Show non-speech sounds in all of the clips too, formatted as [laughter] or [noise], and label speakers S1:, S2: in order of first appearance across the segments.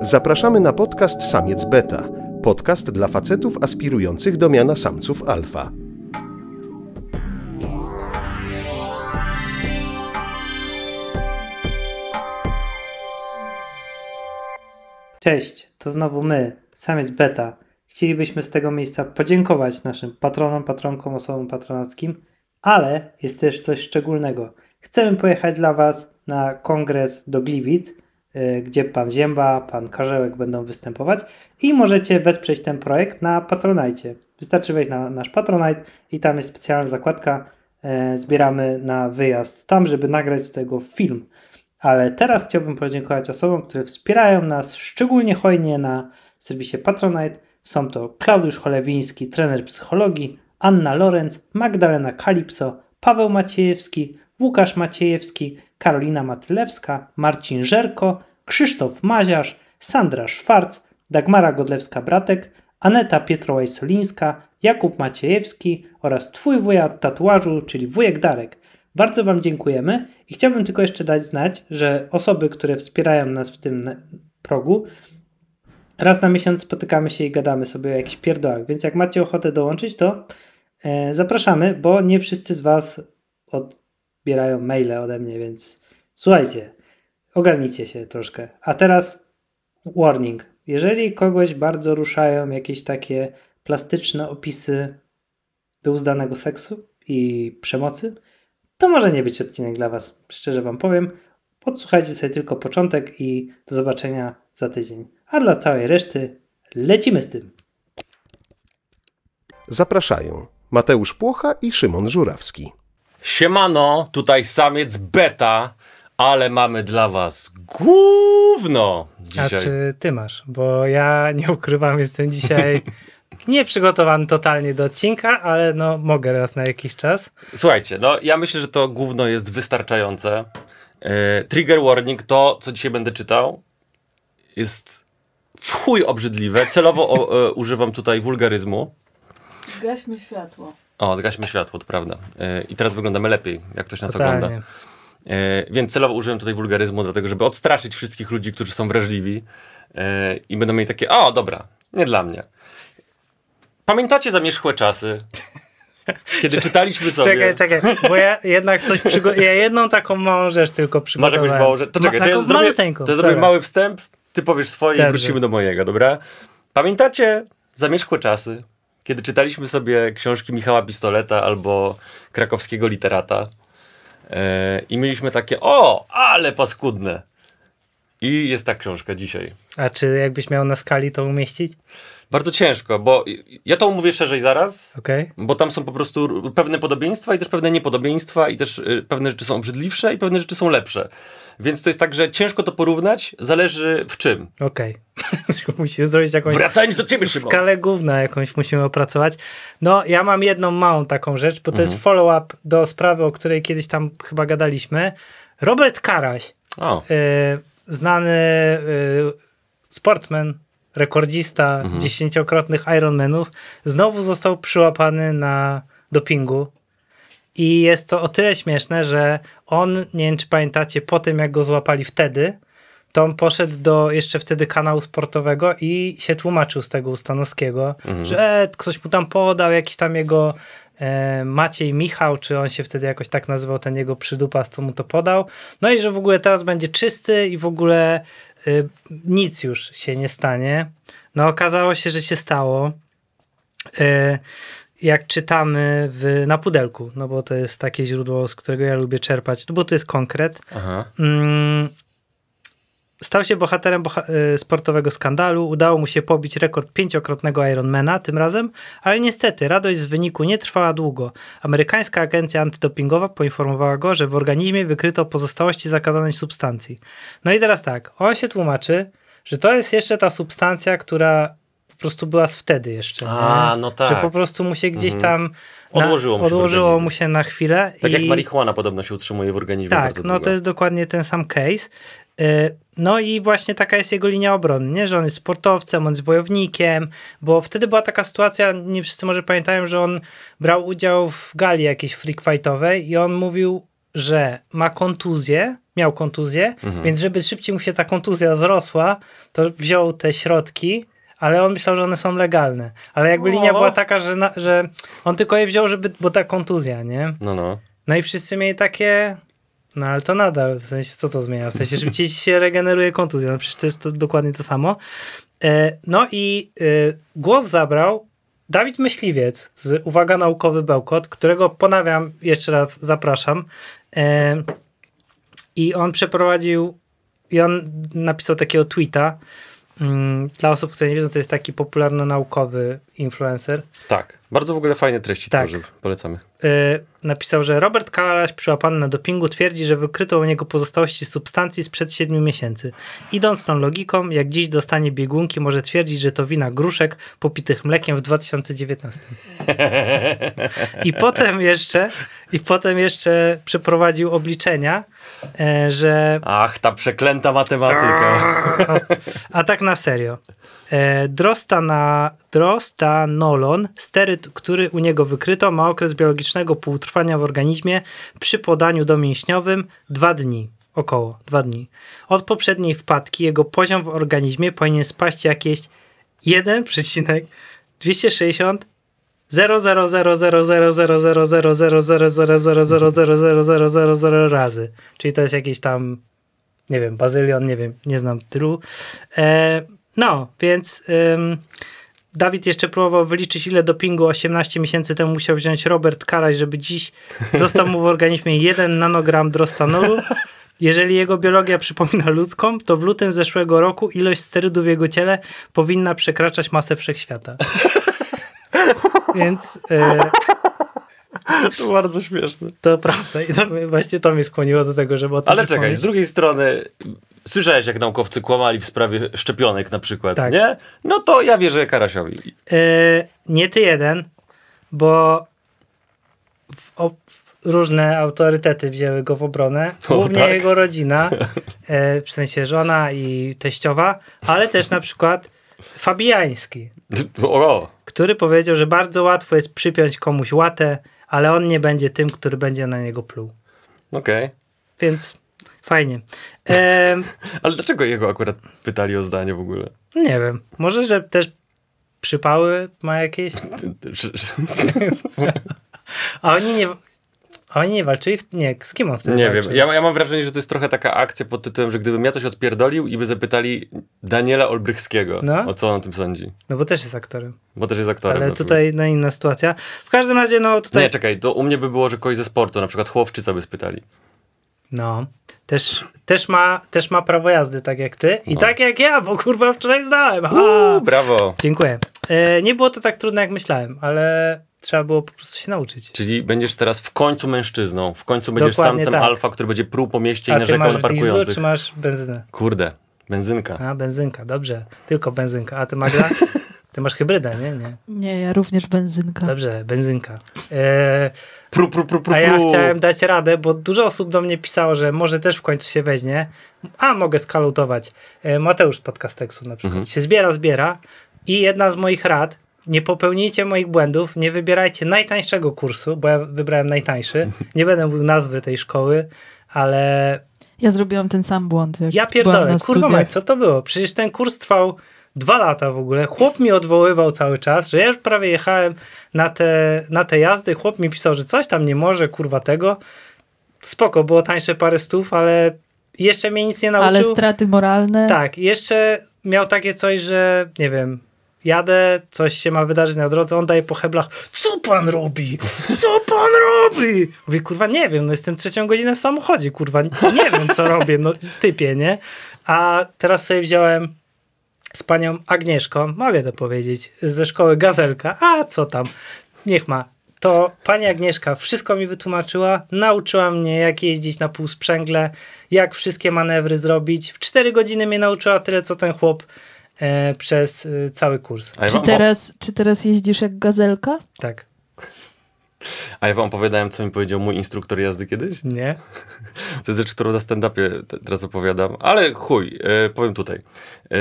S1: Zapraszamy na podcast Samiec Beta. Podcast dla facetów aspirujących do miana samców alfa.
S2: Cześć, to znowu my, Samiec Beta. Chcielibyśmy z tego miejsca podziękować naszym patronom, patronkom, osobom patronackim, ale jest też coś szczególnego. Chcemy pojechać dla Was na kongres do Gliwic – Y, gdzie pan Zięba, pan Karzełek będą występować i możecie wesprzeć ten projekt na Patronite. Wystarczy wejść na nasz Patronite i tam jest specjalna zakładka y, zbieramy na wyjazd tam, żeby nagrać z tego film. Ale teraz chciałbym podziękować osobom, które wspierają nas szczególnie hojnie na serwisie Patronite. Są to Klaudiusz Cholewiński, trener psychologii, Anna Lorenz, Magdalena Kalipso, Paweł Maciejewski, Łukasz Maciejewski, Karolina Matylewska, Marcin Żerko, Krzysztof Maziarz, Sandra Szwarc, Dagmara Godlewska-Bratek, Aneta Pietrołaj-Solińska, Jakub Maciejewski oraz Twój wuja od tatuażu, czyli wujek Darek. Bardzo Wam dziękujemy i chciałbym tylko jeszcze dać znać, że osoby, które wspierają nas w tym progu, raz na miesiąc spotykamy się i gadamy sobie o jakichś pierdołach, więc jak macie ochotę dołączyć, to e, zapraszamy, bo nie wszyscy z Was odbierają maile ode mnie, więc słuchajcie, ogarnijcie się troszkę. A teraz warning. Jeżeli kogoś bardzo ruszają jakieś takie plastyczne opisy wyuzdanego seksu i przemocy, to może nie być odcinek dla Was, szczerze Wam powiem. Podsłuchajcie sobie tylko początek i do zobaczenia za tydzień. A dla całej reszty lecimy z tym.
S1: Zapraszają Mateusz Płocha i Szymon Żurawski. Siemano, tutaj samiec beta. Ale mamy dla was
S2: gówno
S1: dzisiaj. A czy
S2: ty masz? Bo ja nie ukrywam, jestem dzisiaj [laughs] nie przygotowany totalnie do odcinka, ale no mogę raz na jakiś czas.
S1: Słuchajcie, no ja myślę, że to gówno jest wystarczające. E, trigger warning, to co dzisiaj będę czytał jest w chuj obrzydliwe. Celowo o, e, [laughs] używam tutaj wulgaryzmu.
S3: Zgaśmy światło.
S1: O, zgaśmy światło, to prawda. E, I teraz wyglądamy lepiej, jak ktoś nas Totalnie. ogląda. E, więc celowo użyłem tutaj wulgaryzmu, dlatego żeby odstraszyć wszystkich ludzi, którzy są wrażliwi e, i będą mieli takie, o dobra, nie dla mnie. Pamiętacie zamierzchłe czasy? [laughs] Kiedy czytaliśmy sobie. Czekaj, czekaj, bo ja jednak coś
S2: Ja jedną taką małą rzecz tylko przygotowałem. Masz jakąś małą rzecz? To czekaj, to ja zrobię, to zrobię mały
S1: wstęp, ty powiesz swoje Dobrze. i wrócimy do mojego, dobra? Pamiętacie zamierzchłe czasy? Kiedy czytaliśmy sobie książki Michała Pistoleta albo krakowskiego literata? E, I mieliśmy takie, o, ale paskudne. I jest ta książka dzisiaj.
S2: A czy jakbyś miał na skali to umieścić?
S1: Bardzo ciężko, bo ja to mówię szerzej zaraz, okay. bo tam są po prostu pewne podobieństwa i też pewne niepodobieństwa i też y, pewne rzeczy są obrzydliwsze i pewne rzeczy są lepsze. Więc to jest tak, że ciężko to porównać, zależy w czym.
S2: Okej. [laughs] Okay. musimy zrobić jakąś... Wracając do ciebie, Szymon. Skalę główną jakąś musimy opracować. No, ja mam jedną małą taką rzecz, bo to mhm. jest follow-up do sprawy, o której kiedyś tam chyba gadaliśmy. Robert Karaś, o. Y, znany y, sportman, rekordzista mhm. dziesięciokrotnych Ironmanów, znowu został przyłapany na dopingu. I jest to o tyle śmieszne, że on, nie wiem czy pamiętacie, po tym jak go złapali wtedy, to on poszedł do jeszcze wtedy kanału sportowego i się tłumaczył z tego Ustanowskiego, mhm. że e, ktoś mu tam podał jakiś tam jego E, Maciej Michał, czy on się wtedy jakoś tak nazywał, ten jego przydupas, co mu to podał. No i że w ogóle teraz będzie czysty i w ogóle y, nic już się nie stanie. No okazało się, że się stało. E, jak czytamy w, na pudelku, no bo to jest takie źródło, z którego ja lubię czerpać, no bo to jest konkret. Aha. Mm, Stał się bohaterem boha e, sportowego skandalu, udało mu się pobić rekord pięciokrotnego Ironmana tym razem, ale niestety radość z wyniku nie trwała długo. Amerykańska agencja antydopingowa poinformowała go, że w organizmie wykryto pozostałości zakazanej substancji. No i teraz tak, on się tłumaczy, że to jest jeszcze ta substancja, która po prostu była z wtedy jeszcze. A, nie? no tak. Że po prostu mu się gdzieś mhm. tam na, odłożyło, mu się, odłożyło mu się, na chwilę. Tak i... jak marihuana
S1: podobno się utrzymuje w organizmie. Tak, no długo. to jest
S2: dokładnie ten sam case. E, no i właśnie taka jest jego linia obrony, nie? że on jest sportowcem, on jest wojownikiem, bo wtedy była taka sytuacja, nie wszyscy może pamiętają, że on brał udział w gali jakiejś freak fightowej i on mówił, że ma kontuzję, miał kontuzję, mhm. więc żeby szybciej mu się ta kontuzja zrosła, to wziął te środki, ale on myślał, że one są legalne. Ale jakby linia no. była taka, że, na, że on tylko je wziął, żeby, bo ta kontuzja, nie? No, no. No i wszyscy mieli takie, no ale to nadal, w sensie co to zmienia? W sensie że ci się regeneruje kontuzja, no przecież to jest to, dokładnie to samo. E, no i e, głos zabrał Dawid Myśliwiec z Uwaga Naukowy Bełkot, którego ponawiam, jeszcze raz zapraszam. E, I on przeprowadził, i on napisał takiego tweeta, Mm, dla osób, które nie wiedzą, to jest taki popularno-naukowy influencer.
S1: Tak, bardzo w ogóle fajne treści tak. tworzył, polecamy.
S2: Yy, napisał, że Robert Karaś przyłapany na dopingu twierdzi, że wykryto u niego pozostałości substancji sprzed 7 miesięcy. Idąc tą logiką, jak dziś dostanie biegunki, może twierdzić, że to wina gruszek popitych mlekiem w 2019. I potem jeszcze, i potem jeszcze przeprowadził obliczenia, E, że... Ach, ta przeklęta matematyka. A tak na serio. E, Drosta nolon, steryt, który u niego wykryto, ma okres biologicznego półtrwania w organizmie przy podaniu domięśniowym dwa dni około dwa dni. Od poprzedniej wpadki jego poziom w organizmie powinien spaść jakieś 1,260 0,0000000000000000000 razy. Czyli to jest jakiś tam, nie wiem, nie wiem, nie znam no, więc Dawid jeszcze ile miesięcy musiał wziąć Robert żeby dziś został mu nanogram Jeżeli jego biologia przypomina ludzką, to w lutym zeszłego roku ilość w jego ciele powinna przekraczać masę wszechświata. Więc. E, to bardzo śmieszne. To prawda. I to, właśnie to mnie skłoniło do tego, żeby o tym Ale czekaj, z
S1: drugiej strony słyszałeś, jak naukowcy kłamali w sprawie szczepionek na przykład, tak. nie? No to ja wierzę Karasiowi.
S2: Yy, nie ty jeden, bo różne autorytety wzięły go w obronę, głównie tak? jego rodzina, yy, w sensie żona i teściowa, ale też na przykład Fabiański. [laughs] O. Który powiedział, że bardzo łatwo jest przypiąć komuś łatę, ale on nie będzie tym, który będzie na niego pluł. Okej. Okay. Więc fajnie. [laughs] E... ale dlaczego
S1: jego akurat pytali o zdanie w ogóle? Nie
S2: wiem. Może, że też przypały ma jakieś? [laughs] A oni nie, a oni nie walczyli? Nie, z kim on wtedy Nie wiem.
S1: Ja, ja mam wrażenie, że to jest trochę taka akcja pod tytułem, że gdybym ja coś odpierdolił i by zapytali Daniela Olbrychskiego, no? o co on o tym sądzi.
S2: No bo też jest aktorem.
S1: Bo też jest aktorem. Ale no tutaj
S2: no, inna sytuacja. W każdym razie, no tutaj... Nie,
S1: czekaj, to u mnie by było, że kogoś ze sportu, na przykład Chłopczyca by spytali.
S2: No, też, też, ma, też ma prawo jazdy, tak jak ty. I no. tak jak ja, bo kurwa wczoraj zdałem. Uuu, brawo. Dziękuję. E, nie było to tak trudne, jak myślałem, ale trzeba było po prostu się nauczyć.
S1: Czyli będziesz teraz w końcu mężczyzną, w końcu będziesz Dokładnie samcem tak. alfa, który będzie pruł po mieście A i narzekał na parkujących. Dieslu, czy masz benzynę? Kurde, benzynka.
S2: A, benzynka, dobrze. Tylko benzynka. A ty Magda? [laughs] Ty masz hybrydę, nie? Nie,
S3: nie ja również benzynka.
S2: Dobrze, benzynka. Eee, pru, pru, pru, pru, a ja chciałem dać radę, bo dużo osób do mnie pisało, że może też w końcu się weźmie. A, mogę skalutować. Eee, Mateusz z Podcasteksu na przykład mhm. się zbiera, zbiera i jedna z moich rad, nie popełnijcie moich błędów, nie wybierajcie najtańszego kursu, bo ja wybrałem najtańszy. Nie będę mówił nazwy tej szkoły, ale.
S3: Ja zrobiłam ten sam błąd. ja pierdolę, kurwa, mać,
S2: co to było? Przecież ten kurs trwał dwa lata w ogóle. Chłop mi odwoływał cały czas, że ja już prawie jechałem na te, na te jazdy. Chłop mi pisał, że coś tam nie może, kurwa tego. Spoko, było tańsze parę stów, ale jeszcze mnie nic nie nauczył. Ale straty
S3: moralne. Tak,
S2: jeszcze miał takie coś, że nie wiem, jadę, coś się ma wydarzyć na drodze, on daje po heblach, co pan robi? Co pan robi? Mówi, kurwa, nie wiem, no jestem trzecią godzinę w samochodzie, kurwa, nie wiem, co robię, no typie, nie? A teraz sobie wziąłem z panią Agnieszką, mogę to powiedzieć, ze szkoły Gazelka, a co tam, niech ma. To pani Agnieszka wszystko mi wytłumaczyła, nauczyła mnie jak jeździć na półsprzęgle, jak wszystkie manewry zrobić. W cztery godziny mnie nauczyła tyle, co ten chłop E, przez e, cały kurs. Ja czy, teraz,
S3: czy teraz jeździsz jak gazelka? Tak.
S1: A ja wam opowiadałem, co mi powiedział mój instruktor jazdy kiedyś? Nie. [laughs] To jest rzecz, którą na stand-upie teraz opowiadam, ale chuj, e, powiem tutaj. E,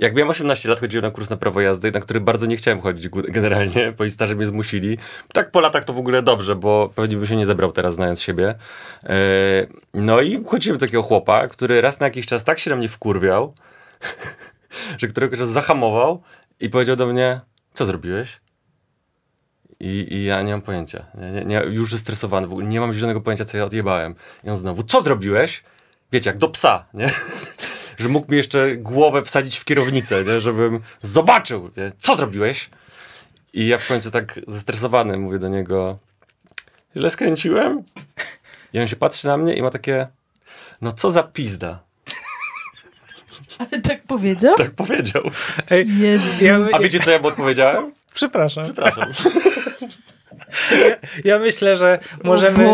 S1: jak miałem 18 lat, chodziłem na kurs na prawo jazdy, na który bardzo nie chciałem chodzić [laughs] generalnie, bo i starzy mnie zmusili. Tak po latach to w ogóle dobrze, bo pewnie bym się nie zebrał teraz, znając siebie. E, no i chodziłem do takiego chłopa, który raz na jakiś czas tak się na mnie wkurwiał, [laughs] że któregoś razu zahamował i powiedział do mnie, co zrobiłeś? I, I, ja nie mam pojęcia. Nie, nie, nie, już zestresowany, w ogóle nie mam zielonego pojęcia, co ja odjebałem. I on znowu, co zrobiłeś? Wiecie, jak do psa, nie? [laughs] że mógł mi jeszcze głowę wsadzić w kierownicę, nie? żebym zobaczył, nie? co zrobiłeś? I ja w końcu tak zestresowany mówię do niego, źle skręciłem? I on się patrzy na mnie i ma takie, no co za pizda.
S3: Ale tak powiedział? Tak
S1: powiedział. Ej, Jezus. A wiecie, co ja mu odpowiedziałem?
S2: Przepraszam. Przepraszam. [laughs] Ja, ja myślę, że możemy,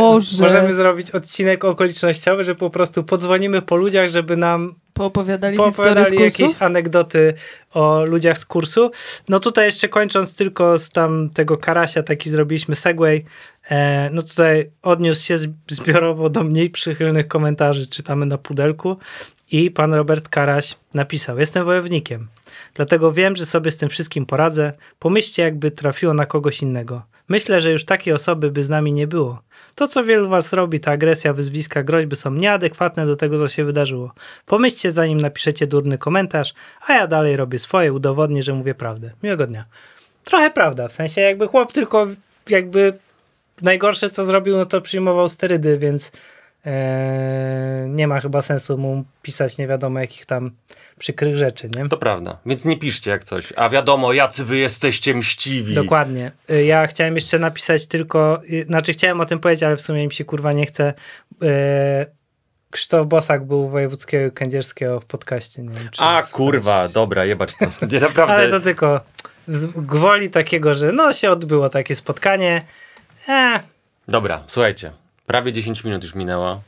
S2: możemy zrobić odcinek okolicznościowy, że po prostu podzwonimy po ludziach, żeby nam poopowiadali, poopowiadali jakieś anegdoty o ludziach z kursu. No tutaj jeszcze kończąc tylko z tam tego karasia, taki zrobiliśmy segway. E, no tutaj odniósł się zbiorowo do mniej przychylnych komentarzy, czytamy na pudelku. I pan Robert Karaś napisał: Jestem wojownikiem, dlatego wiem, że sobie z tym wszystkim poradzę. Pomyślcie, jakby trafiło na kogoś innego. Myślę, że już takiej osoby by z nami nie było. To, co wielu was robi, ta agresja, wyzwiska, groźby są nieadekwatne do tego, co się wydarzyło. Pomyślcie, zanim napiszecie durny komentarz, a ja dalej robię swoje, udowodnię, że mówię prawdę. Miłego dnia. Trochę prawda, w sensie jakby chłop tylko jakby najgorsze, co zrobił, no to przyjmował sterydy, więc E, nie ma chyba sensu mu pisać nie wiadomo jakich tam przykrych rzeczy, nie? To
S1: prawda, więc nie piszcie jak coś, a wiadomo jacy wy jesteście mściwi. Dokładnie.
S2: E, ja chciałem jeszcze napisać tylko, e, znaczy chciałem o tym powiedzieć, ale w sumie mi się kurwa nie chce. Krzysztof Bosak był wojewódzkiego kędzierskiego w podcaście. Nie wiem,
S1: a kurwa, dobra, jebać to. [laughs] Nie, naprawdę. ale to tylko
S2: gwoli takiego, że no się odbyło takie spotkanie. Eee.
S1: Dobra, słuchajcie,
S2: Prawie 10 minut już minęło.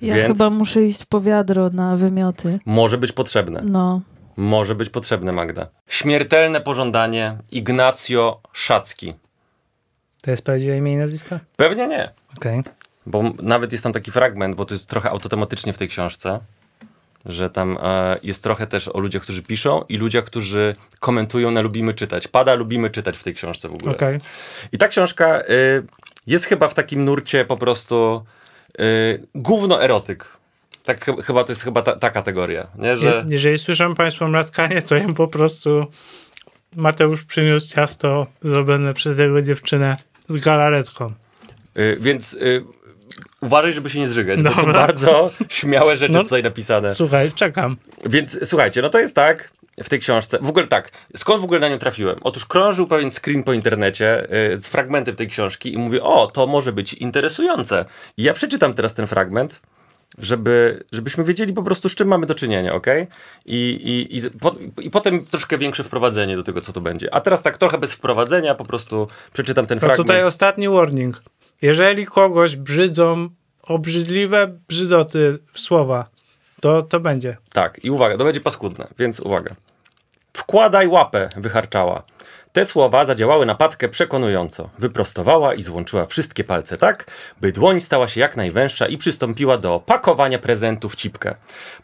S3: Ja więc... chyba muszę iść po wiadro na wymioty.
S1: Może być potrzebne. No. Może być potrzebne, Magda. Śmiertelne pożądanie Ignacio Szacki.
S2: To jest prawdziwe imię i nazwisko? Pewnie nie. Okej.
S1: Okay. Bo nawet jest tam taki fragment, bo to jest trochę autotematycznie w tej książce, że tam e, jest trochę też o ludziach, którzy piszą i ludziach, którzy komentują na lubimy czytać. Pada lubimy czytać w tej książce w ogóle. Okay. I ta książka y, jest chyba w takim nurcie po prostu yy, gówno erotyk. Tak chyba to jest chyba ta, ta kategoria. Nie, że... Je,
S2: jeżeli słyszą Państwo mlaskanie, to ja po prostu Mateusz przyniósł ciasto zrobione przez jego dziewczynę z galaretką.
S1: Yy, więc yy, uważaj, żeby się nie zżygać, Dobra. bo są bardzo śmiałe rzeczy no, tutaj napisane. Słuchaj, czekam. Więc słuchajcie, no to jest tak, w tej książce. W ogóle tak, skąd w ogóle na nią trafiłem? Otóż krążył pewien screen po internecie y, z fragmentem tej książki i mówię, o, to może być interesujące. I ja przeczytam teraz ten fragment, żeby, żebyśmy wiedzieli po prostu, z czym mamy do czynienia, ok? I, i, i, po, i potem troszkę większe wprowadzenie do tego, co to będzie. A teraz tak trochę bez wprowadzenia, po prostu przeczytam ten to fragment. tutaj
S2: ostatni warning. Jeżeli kogoś brzydzą obrzydliwe brzydoty słowa, to, to będzie.
S1: Tak, i uwaga, to będzie paskudne, więc uwaga. Wkładaj łapę, wycharczała. Te słowa zadziałały na Patkę przekonująco. Wyprostowała i złączyła wszystkie palce tak, by dłoń stała się jak najwęższa i przystąpiła do pakowania prezentów w cipkę.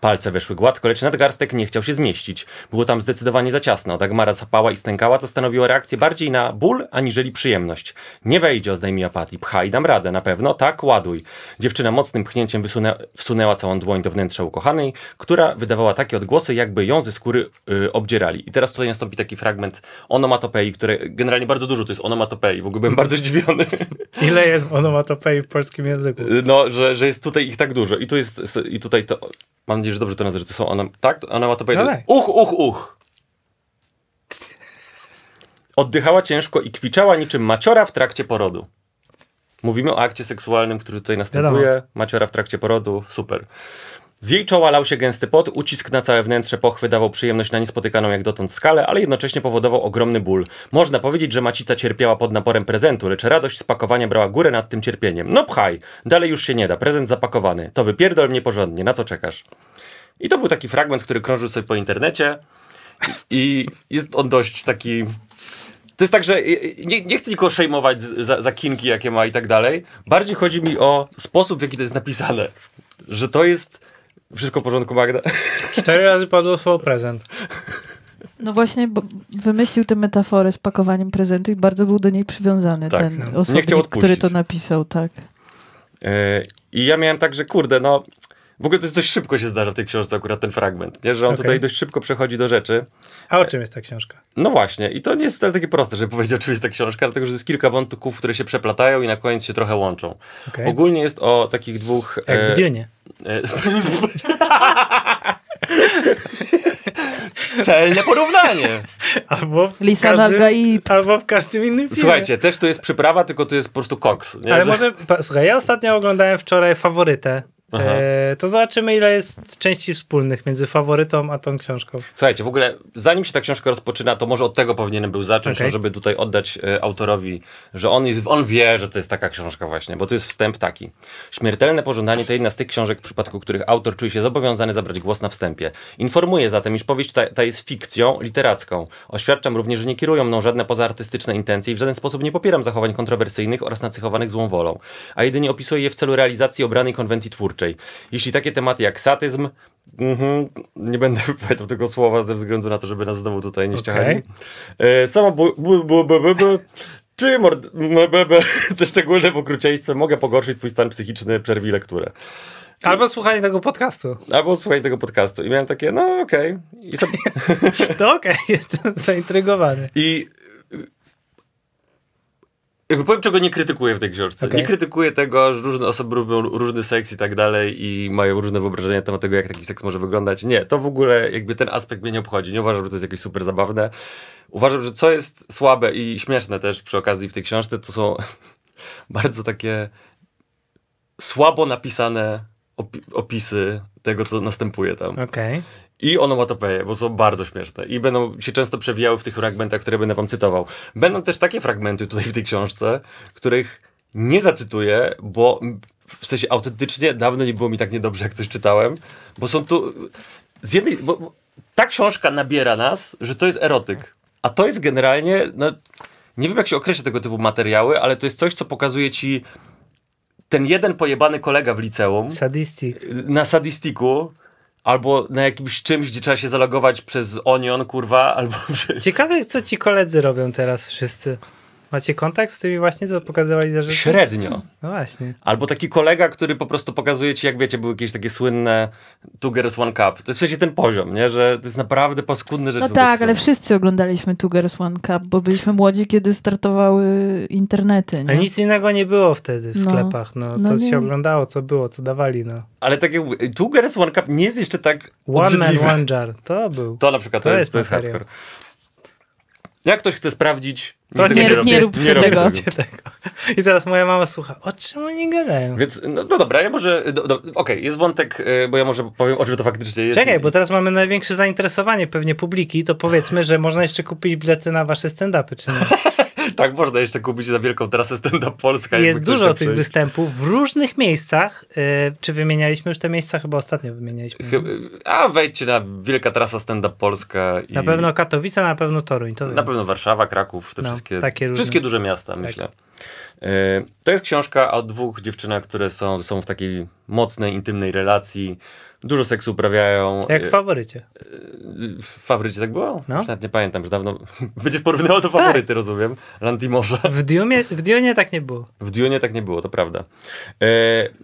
S1: Palce weszły gładko, lecz nadgarstek nie chciał się zmieścić. Było tam zdecydowanie za ciasno. Dagmara zapała i stękała, co stanowiło reakcję bardziej na ból aniżeli przyjemność. Nie wejdzie, oznajmiła Patty. Pchaj, dam radę, na pewno, tak, ładuj. Dziewczyna mocnym pchnięciem wysunę, wsunęła całą dłoń do wnętrza ukochanej, która wydawała takie odgłosy, jakby ją ze skóry yy, obdzierali. I teraz tutaj nastąpi taki fragment onomatopeji onomatopei, które generalnie bardzo dużo to jest onomatopei, w ogóle byłem bardzo zdziwiony.
S2: [laughs] Ile jest onomatopei w polskim języku? Y,
S1: no, że, że jest tutaj ich tak dużo i tu jest, i tutaj to, mam nadzieję, że dobrze to nazwę, że to są onom, tak? onomatopei. no to
S2: uch, uch, uch.
S1: Oddychała ciężko i kwiczała niczym maciora w trakcie porodu. Mówimy o akcie seksualnym, który tutaj następuje. Wiadomo. Maciora w trakcie porodu, super. Z jej czoła lał się gęsty pot, ucisk na całe wnętrze pochwy dawał przyjemność na niespotykaną jak dotąd skalę, ale jednocześnie powodował ogromny ból. Można powiedzieć, że macica cierpiała pod naporem prezentu, lecz radość spakowania brała górę nad tym cierpieniem. No pchaj, dalej już się nie da, prezent zapakowany. To wypierdol mnie porządnie, na co czekasz? I to był taki fragment, który krążył sobie po internecie i jest on dość taki... To jest tak, że y, y, nie, nie chcę nikogo szejmować za, za kinki, jakie ma i tak dalej. Bardziej chodzi mi o sposób, w jaki to jest napisane. Że to jest wszystko w porządku, Magda?
S2: [laughs] Cztery razy padło słowo prezent.
S3: No właśnie, bo wymyślił tę metaforę z pakowaniem prezentu i bardzo był do niej przywiązany tak, ten no. osobnik, który to napisał, tak.
S1: Yy, I ja miałem także kurde, no w ogóle to jest dość szybko się zdarza w tej książce akurat ten fragment, nie? że on okay. tutaj dość szybko przechodzi do rzeczy.
S2: A o czym jest ta książka?
S1: No właśnie i to nie jest wcale takie proste, żeby powiedzieć o czym jest ta książka, dlatego że jest kilka wątków, które się przeplatają i na koniec się trochę łączą. Okay. Ogólnie jest o takich dwóch... Jak e... w e, Celne porównanie.
S2: Albo w, każdym, albo w każdym innym filmie. Słuchajcie,
S1: też to jest przyprawa, tylko to jest po prostu koks. Nie? Ale Że... może,
S2: słuchaj, ja ostatnio oglądałem wczoraj Faworytę. E, to zobaczymy, ile jest części wspólnych między faworytą a tą książką.
S1: Słuchajcie, w ogóle zanim się ta książka rozpoczyna, to może od tego powinienem był zacząć, okay. żeby tutaj oddać e, autorowi, że on, jest, on wie, że to jest taka książka właśnie, bo to jest wstęp taki. Śmiertelne pożądanie to jedna z tych książek, w przypadku których autor czuje się zobowiązany zabrać głos na wstępie. Informuję zatem, iż powieść ta, ta jest fikcją literacką. Oświadczam również, że nie kierują mną żadne pozaartystyczne intencje i w żaden sposób nie popieram zachowań kontrowersyjnych oraz nacechowanych złą wolą, a jedynie opisuję je w celu realizacji obranej konwencji twórczej twórczej. Jeśli takie tematy jak satyzm, mm-hmm, nie będę [laughs] wypowiadał tego słowa ze względu na to, żeby nas znowu tutaj nie ściągali. Okay. E, czy mord... [laughs] ze szczególnym okrucieństwem mogę pogorszyć twój stan psychiczny, przerwi lekturę. Albo słuchanie tego podcastu. Albo słuchanie tego podcastu. I miałem takie, no okej. Okay. Sobie... [laughs] to okej,
S2: okay. jestem zaintrygowany. I
S1: jakby powiem, czego nie krytykuję w tej książce. Okay. Nie krytykuję tego, że różne osoby robią różny seks i tak dalej i mają różne wyobrażenia na temat tego, jak taki seks może wyglądać. Nie, to w ogóle jakby ten aspekt mnie nie obchodzi. Nie uważam, że to jest jakieś super zabawne. Uważam, że co jest słabe i śmieszne też przy okazji w tej książce, to są [laughs] bardzo takie słabo napisane opisy tego, co następuje tam. Okay i onomatopeje, bo są bardzo śmieszne i będą się często przewijały w tych fragmentach, które będę wam cytował. Będą też takie fragmenty tutaj w tej książce, których nie zacytuję, bo w sensie autentycznie dawno nie było mi tak niedobrze, jak coś czytałem, bo są tu z jednej... Bo, bo ta książka nabiera nas, że to jest erotyk, a to jest generalnie... No, nie wiem, jak się określa tego typu materiały, ale to jest coś, co pokazuje ci ten jeden pojebany kolega w liceum. Sadistik. Na sadistiku, albo na jakimś czymś, gdzie trzeba się zalogować przez Onion, kurwa, albo... [laughs]
S2: Ciekawe, co ci koledzy robią teraz wszyscy. Macie kontakt z tymi właśnie, co pokazywali za Średnio. No właśnie.
S1: Albo taki kolega, który po prostu pokazuje ci, jak wiecie, były jakieś takie słynne Tugers One Cup. To jest w sensie ten poziom, nie? Że to jest naprawdę paskudny rzecz. No tak, ale
S3: wszyscy oglądaliśmy Tugers One Cup, bo byliśmy młodzi, kiedy startowały internety. Nie? A nic
S2: innego nie było wtedy w no. sklepach. No, no to się oglądało, co było, co dawali, no. Ale tak jak One Cup nie jest jeszcze tak One obrzydliwe. Man, One Jar, to był. To na przykład, to, to jest, to jest hardcore.
S1: Jak ktoś chce sprawdzić, to nie, nie, nie, róbcie, nie róbcie, tego. tego.
S2: [laughs] I teraz moja mama słucha, o czym oni gadają? Więc,
S1: no, no dobra, ja może, do, do, okej, okay, jest wątek, y, bo ja może powiem, o czym to faktycznie jest. Czekaj, bo teraz
S2: mamy największe zainteresowanie pewnie publiki, to powiedzmy, że można jeszcze kupić bilety na wasze stand-upy, czy nie?
S1: [laughs] tak można jeszcze kupić na wielką trasę stand-up Polska. Jest dużo tych
S2: występów w różnych miejscach. Yy, czy wymienialiśmy już te miejsca? Chyba ostatnio wymienialiśmy. Chy
S1: a wejdźcie na wielka trasa stand-up Polska. I... Na pewno
S2: Katowice, na pewno Toruń. To na wiem.
S1: pewno Warszawa, Kraków, te no, wszystkie, różne... wszystkie duże miasta, tak. myślę. Yy, to jest książka o dwóch dziewczynach, które są, są w takiej mocnej, intymnej relacji Dużo seksu uprawiają. Jak w y, faworycie. Y, w faworycie tak było? No. Już nawet nie pamiętam, że dawno. [laughs] będzie porównywał to faworyty, tak. rozumiem. landy może. W Dune, w Dune tak nie było. W Dionie tak nie było, to prawda. Y,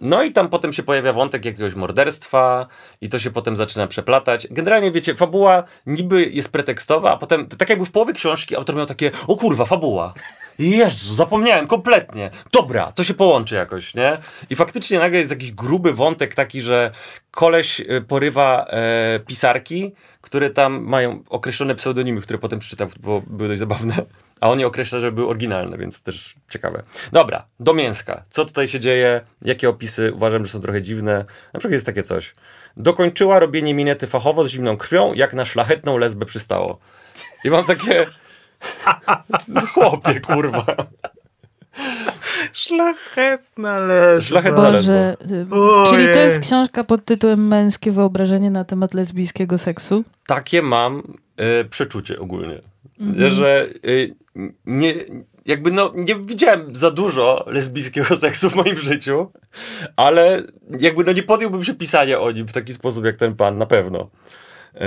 S1: no i tam potem się pojawia wątek jakiegoś morderstwa, i to się potem zaczyna przeplatać. Generalnie wiecie, fabuła niby jest pretekstowa, a potem, tak jakby w połowie książki, autor miał takie, o kurwa, fabuła. Jezu, zapomniałem kompletnie. Dobra, to się połączy jakoś, nie? I faktycznie nagle jest jakiś gruby wątek taki, że koleś y, porywa e, pisarki, które tam mają określone pseudonimy, które potem przeczytam, bo były dość zabawne. A on je określa, że były oryginalne, więc też ciekawe. Dobra, do mięska. Co tutaj się dzieje? Jakie opisy uważam, że są trochę dziwne? Na przykład jest takie coś. Dokończyła robienie minety fachowo z zimną krwią, jak na szlachetną lesbę przystało. I mam takie...
S2: No [laughs] chłopie, kurwa. Szlachetna lesba. Szlachetna Boże. Lesba. Y, czyli to jest
S3: książka pod tytułem Męskie wyobrażenie na temat lesbijskiego seksu?
S1: Takie mam y, przeczucie ogólnie. Mhm. Że y, nie, jakby no, nie widziałem za dużo lesbijskiego [laughs] seksu w moim życiu, ale jakby no nie podjąłbym się pisania o nim w taki sposób jak ten pan, na pewno. Y,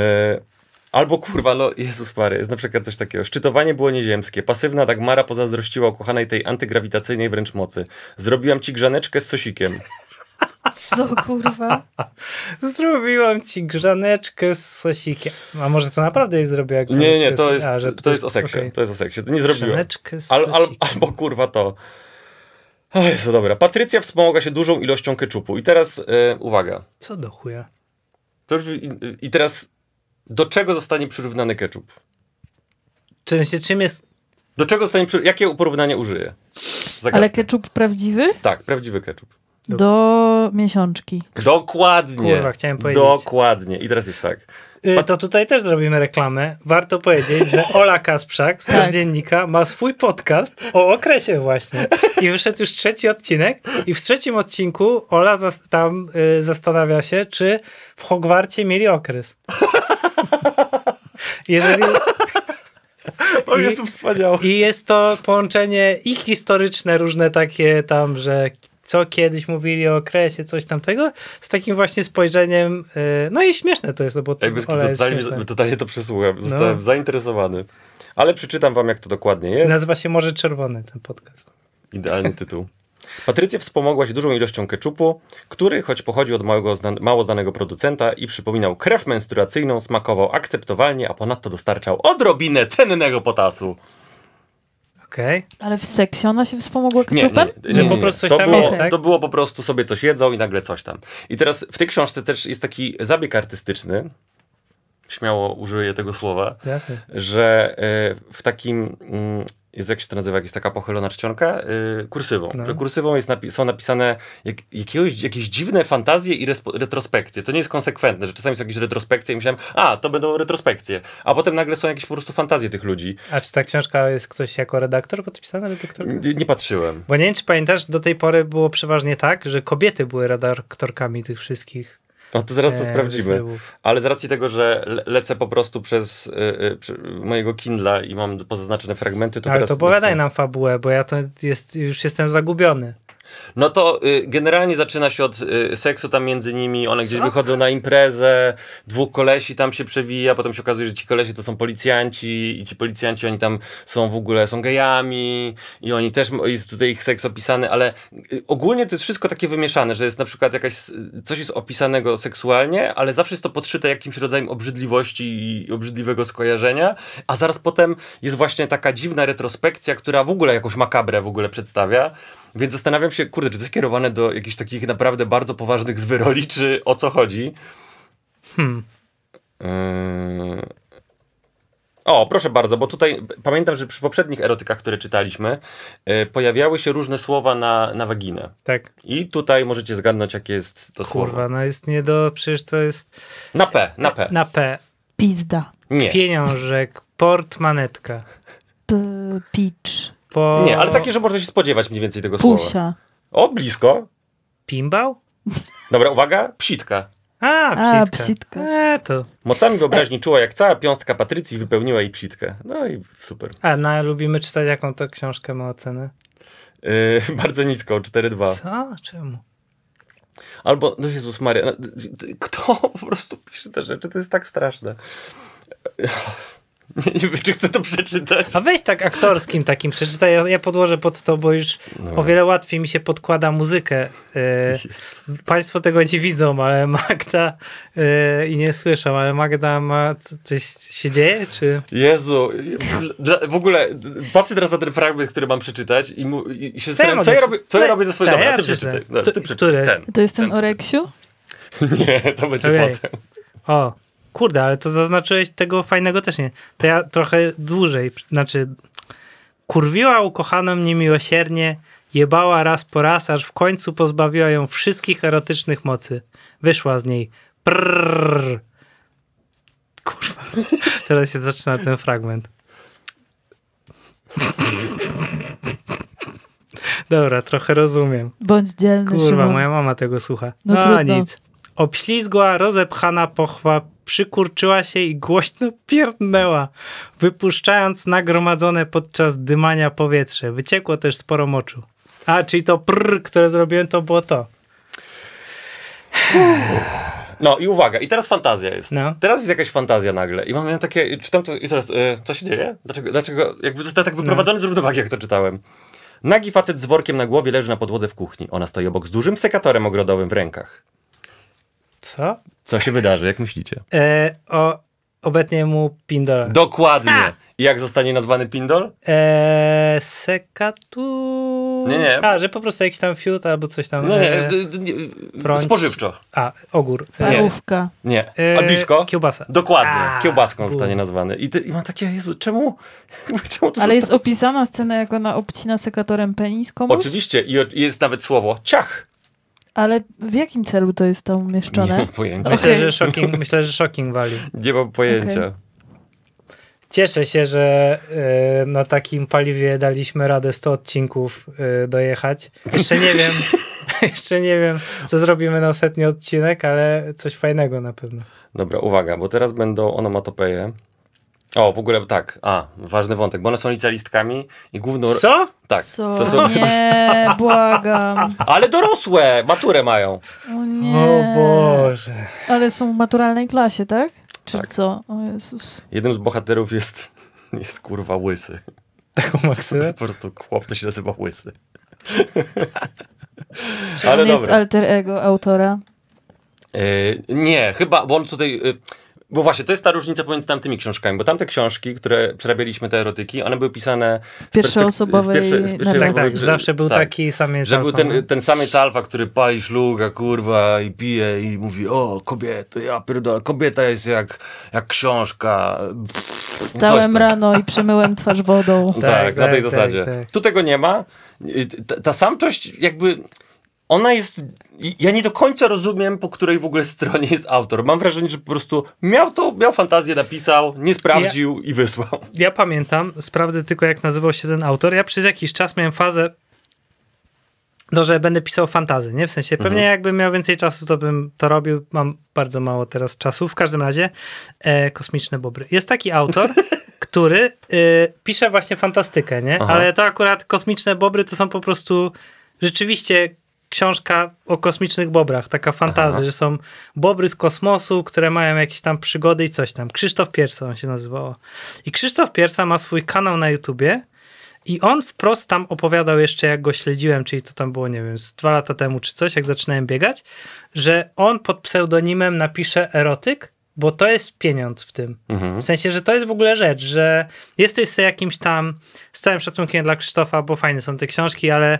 S1: Albo kurwa, no Jezus Mary, jest na przykład coś takiego. Szczytowanie było nieziemskie. Pasywna Dagmara pozazdrościła ukochanej tej antygrawitacyjnej wręcz mocy. Zrobiłam ci grzaneczkę z sosikiem.
S2: Co kurwa? [laughs] Zrobiłam ci grzaneczkę z sosikiem. A może to naprawdę jej zrobiła grzaneczkę? Nie, nie, to jest, A, to, to jest o seksie. Okay. To jest o seksie. To nie zrobiłam. Grzaneczkę z al, al,
S1: albo kurwa to. O Jezu, dobra. Patrycja wspomaga się dużą ilością keczupu. I teraz, y, uwaga.
S2: Co do chuja?
S1: To już, i, i teraz do czego zostanie przyrównany ketchup?
S2: Czym, czym jest...
S1: Do czego zostanie przyrównany? Jakie porównanie użyję? Zagadka. Ale
S3: ketchup prawdziwy?
S1: Tak, prawdziwy ketchup.
S3: Do, do miesiączki.
S2: Dokładnie. Kurwa, chciałem powiedzieć. Dokładnie. I teraz jest tak. Yy, to tutaj też zrobimy reklamę. Warto powiedzieć, że Ola Kasprzak z tak. dziennika ma swój podcast o okresie właśnie. I wyszedł już trzeci odcinek i w trzecim odcinku Ola zas tam yy, zastanawia się, czy w Hogwarcie mieli okres. [laughs] Jeżeli... O, I, jest wspaniały. I jest to połączenie i historyczne różne takie tam, że co kiedyś mówili o okresie, coś tamtego, z takim właśnie spojrzeniem, y, no i śmieszne to jest, no bo to, jest totalnie, totalnie
S1: to przesłucham, no. zostałem no. zainteresowany, ale przeczytam wam jak to dokładnie
S2: jest. Nazywa się Może Czerwony ten podcast.
S1: Idealny tytuł. Patrycja wspomogła się dużą ilością keczupu, który, choć pochodził od małego, zna mało znanego producenta i przypominał krew menstruacyjną, smakował akceptowalnie, a ponadto dostarczał odrobinę cennego potasu.
S2: Okay.
S3: Ale w seksie ona się wspomogła keczupem? Nie, nie, nie, po prostu coś to tam było, okay. Tak?
S1: To było po prostu sobie coś jedzą i nagle coś tam. I teraz w tej książce też jest taki zabieg artystyczny, śmiało użyję tego słowa, Jasne. że e, w takim mm, jest jak się to nazywa, jest taka pochylona czcionka, yy, kursywą. No. Że kursywą jest napi są napisane jak, jakiegoś, jakieś dziwne fantazje i retrospekcje. To nie jest konsekwentne, że czasami są jakieś retrospekcje i myślałem, a, to będą retrospekcje. A potem nagle są jakieś po prostu fantazje tych ludzi.
S2: A czy ta książka jest ktoś jako redaktor podpisana? Redaktorka? Nie, nie patrzyłem. Bo nie wiem, czy pamiętasz, do tej pory było przeważnie tak, że kobiety były redaktorkami tych wszystkich no to zaraz to e, sprawdzimy.
S1: Ale z racji tego, że lecę po prostu przez y, y, mojego Kindla i mam pozaznaczone fragmenty, to Ale teraz... to opowiadaj
S2: nam fabułę, bo ja to jest, już jestem zagubiony.
S1: No to y, generalnie zaczyna się od y, seksu tam między nimi, one gdzieś wychodzą na imprezę, dwóch kolesi tam się przewija, potem się okazuje, że ci kolesi to są policjanci i ci policjanci oni tam są w ogóle, są gejami i oni też, jest tutaj ich seks opisany, ale y, ogólnie to jest wszystko takie wymieszane, że jest na przykład jakaś, coś jest opisanego seksualnie, ale zawsze jest to podszyte jakimś rodzajem obrzydliwości i obrzydliwego skojarzenia, a zaraz potem jest właśnie taka dziwna retrospekcja, która w ogóle jakąś makabrę w ogóle przedstawia, więc zastanawiam się, kurde, czy to jest kierowane do jakichś takich naprawdę bardzo poważnych zwyroli, czy o co chodzi? Hmm. Yy, o, proszę bardzo, bo tutaj pamiętam, że przy poprzednich erotykach, które czytaliśmy, yy, pojawiały się różne słowa na, na waginę. Tak. I tutaj możecie zgadnąć, jakie jest to Kurwa, słowo. Kurwa,
S2: no jest nie do, przecież to jest... Na P, na P. Na P. Pizda. Nie. Pieniążek, portmanetka. P, picz. Po... Nie, ale takie,
S1: że można się spodziewać mniej więcej tego Pusia. słowa. O, blisko. Pimbał? Dobra, uwaga, psitka.
S2: A, psitka. A, psitka. E, to. Mocami wyobraźni
S1: czuła, jak cała piąstka Patrycji wypełniła jej psitkę. No i super.
S2: A, no, lubimy czytać, jaką to książkę ma ocenę?
S1: Yy, e, [laughs] bardzo nisko, 4-2.
S2: Co? Czemu?
S1: Albo, no Jezus Maria, no, kto po prostu pisze te rzeczy? To jest tak
S2: straszne. [laughs] Nie wiem, czy chcę to przeczytać. A weź tak aktorskim takim przeczytaj. Ja, ja podłożę pod to, bo już no. o wiele łatwiej mi się podkłada muzykę. E, państwo tego nie widzą, ale Magda e, i nie słyszą, ale Magda ma... Coś się dzieje, czy...
S1: Jezu, w ogóle patrzę teraz na ten fragment, który mam przeczytać i, mu, i się zastanawiam, co, ja robię, co ja robię ze swoim... Dobra, ja ty przeczytaj. Dobra, ty
S3: przeczytaj. Ten, to jest ten, ten Oreksiu? [laughs] Nie, to będzie okay. potem. O,
S2: Kurde, ale to zaznaczyłeś tego fajnego też nie. To ja trochę dłużej, znaczy kurwiła ukochaną mnie miłosiernie, jebała raz po raz, aż w końcu pozbawiła ją wszystkich erotycznych mocy. Wyszła z niej. Prrr. Kurwa. [laughs] Teraz się zaczyna ten fragment. [laughs] Dobra, trochę rozumiem.
S3: Bądź dzielny. Kurwa, Szymon. moja mama tego słucha. No, no nic.
S2: Obślizgła, rozepchana, pochwa, przykurczyła się i głośno pierdnęła, wypuszczając nagromadzone podczas dymania powietrze. Wyciekło też sporo moczu. A, czyli to prr, które zrobiłem, to było to. [sighs] No i uwaga, i teraz fantazja jest. No. Teraz jest
S1: jakaś fantazja nagle. I mam takie, czytam to i zaraz, e, co się dzieje? Dlaczego, dlaczego jakby zostałem tak wyprowadzony no. z równowagi, jak to czytałem. Nagi facet z workiem na głowie leży na podłodze w kuchni. Ona stoi obok z dużym sekatorem ogrodowym w rękach. Co? Co się wydarzy, jak myślicie?
S2: E, o, obecnie mu pindol.
S1: Dokładnie. I Jak zostanie nazwany pindol?
S2: E, sekatu... Nie, nie. A, że po prostu jakiś tam fiut albo coś tam. No nie, e, nie, spożywczo. A, ogór. Parówka. Nie, nie. albiszko. Kiełbasa.
S1: Dokładnie, A, kiełbaską bu. zostanie nazwany. I, ty, I mam takie, Jezu, czemu? [laughs]
S3: czemu to Ale jest opisana scena, jak ona obcina sekatorem penis komuś? Oczywiście
S1: i jest nawet słowo
S3: ciach. Ale w jakim celu to jest to umieszczone? Nie mam pojęcia.
S2: Myślę, okay. że shocking, myślę, że shocking wali. Nie mam pojęcia. Okay. Cieszę się, że y, na takim paliwie daliśmy radę 100 odcinków y, dojechać. Jeszcze nie wiem, [laughs] jeszcze nie wiem, co zrobimy na ostatni odcinek, ale coś fajnego na pewno.
S1: Dobra, uwaga, bo teraz będą onomatopeje. O, w ogóle tak. A, ważny wątek, bo one są licealistkami i główną... Co? Tak. Co? To są... Nie,
S3: błagam.
S1: [laughs] Ale dorosłe, maturę mają.
S3: O nie. O Boże. Ale są w maturalnej klasie, tak? Czy tak. co? O Jezus.
S1: Jednym z bohaterów jest, jest kurwa łysy. Taką maksymę? Po prostu chłop to się nazywa łysy. [laughs] Czy Ale on dobra. jest
S3: alter ego autora?
S1: Yy, nie, chyba, bo on tutaj... Yy, bo właśnie, to jest ta różnica pomiędzy tamtymi książkami, bo tamte książki, które przerabialiśmy, te erotyki, one były pisane... W
S3: pierwszoosobowej pierwsze, z pierwszej tak, tak,
S1: zawsze był tak, taki samiec Że był ten, no. ten samiec alfa, który pali szluga, kurwa, i pije i mówi, o, kobiety, ja pierdolę, kobieta jest jak, jak książka. Wstałem
S3: rano i przemyłem twarz wodą. tak, tak, na tej tak, zasadzie. Tak, tak.
S1: Tu tego nie ma. Ta, ta samczość jakby ona jest. Ja nie do końca rozumiem, po której w ogóle stronie jest autor. Mam wrażenie, że po prostu miał to, miał fantazję, napisał, nie sprawdził ja, i wysłał.
S2: Ja pamiętam, sprawdzę tylko jak nazywał się ten autor. Ja przez jakiś czas miałem fazę, no, że będę pisał fantazję, nie? W sensie pewnie mhm. jakbym miał więcej czasu, to bym to robił. Mam bardzo mało teraz czasu. W każdym razie e, kosmiczne bobry. Jest taki autor, [laughs] który y, pisze właśnie fantastykę, nie? Aha. Ale to akurat kosmiczne bobry to są po prostu rzeczywiście książka o kosmicznych bobrach, taka fantazja, że są bobry z kosmosu, które mają jakieś tam przygody i coś tam. Krzysztof Piersa on się nazywało. I Krzysztof Piersa ma swój kanał na YouTubie i on wprost tam opowiadał jeszcze, jak go śledziłem, czyli to tam było, nie wiem, z dwa lata temu czy coś, jak zaczynałem biegać, że on pod pseudonimem napisze erotyk, bo to jest pieniądz w tym. Mhm. W sensie, że to jest w ogóle rzecz, że jesteś sobie jakimś tam, z całym szacunkiem dla Krzysztofa, bo fajne są te książki, ale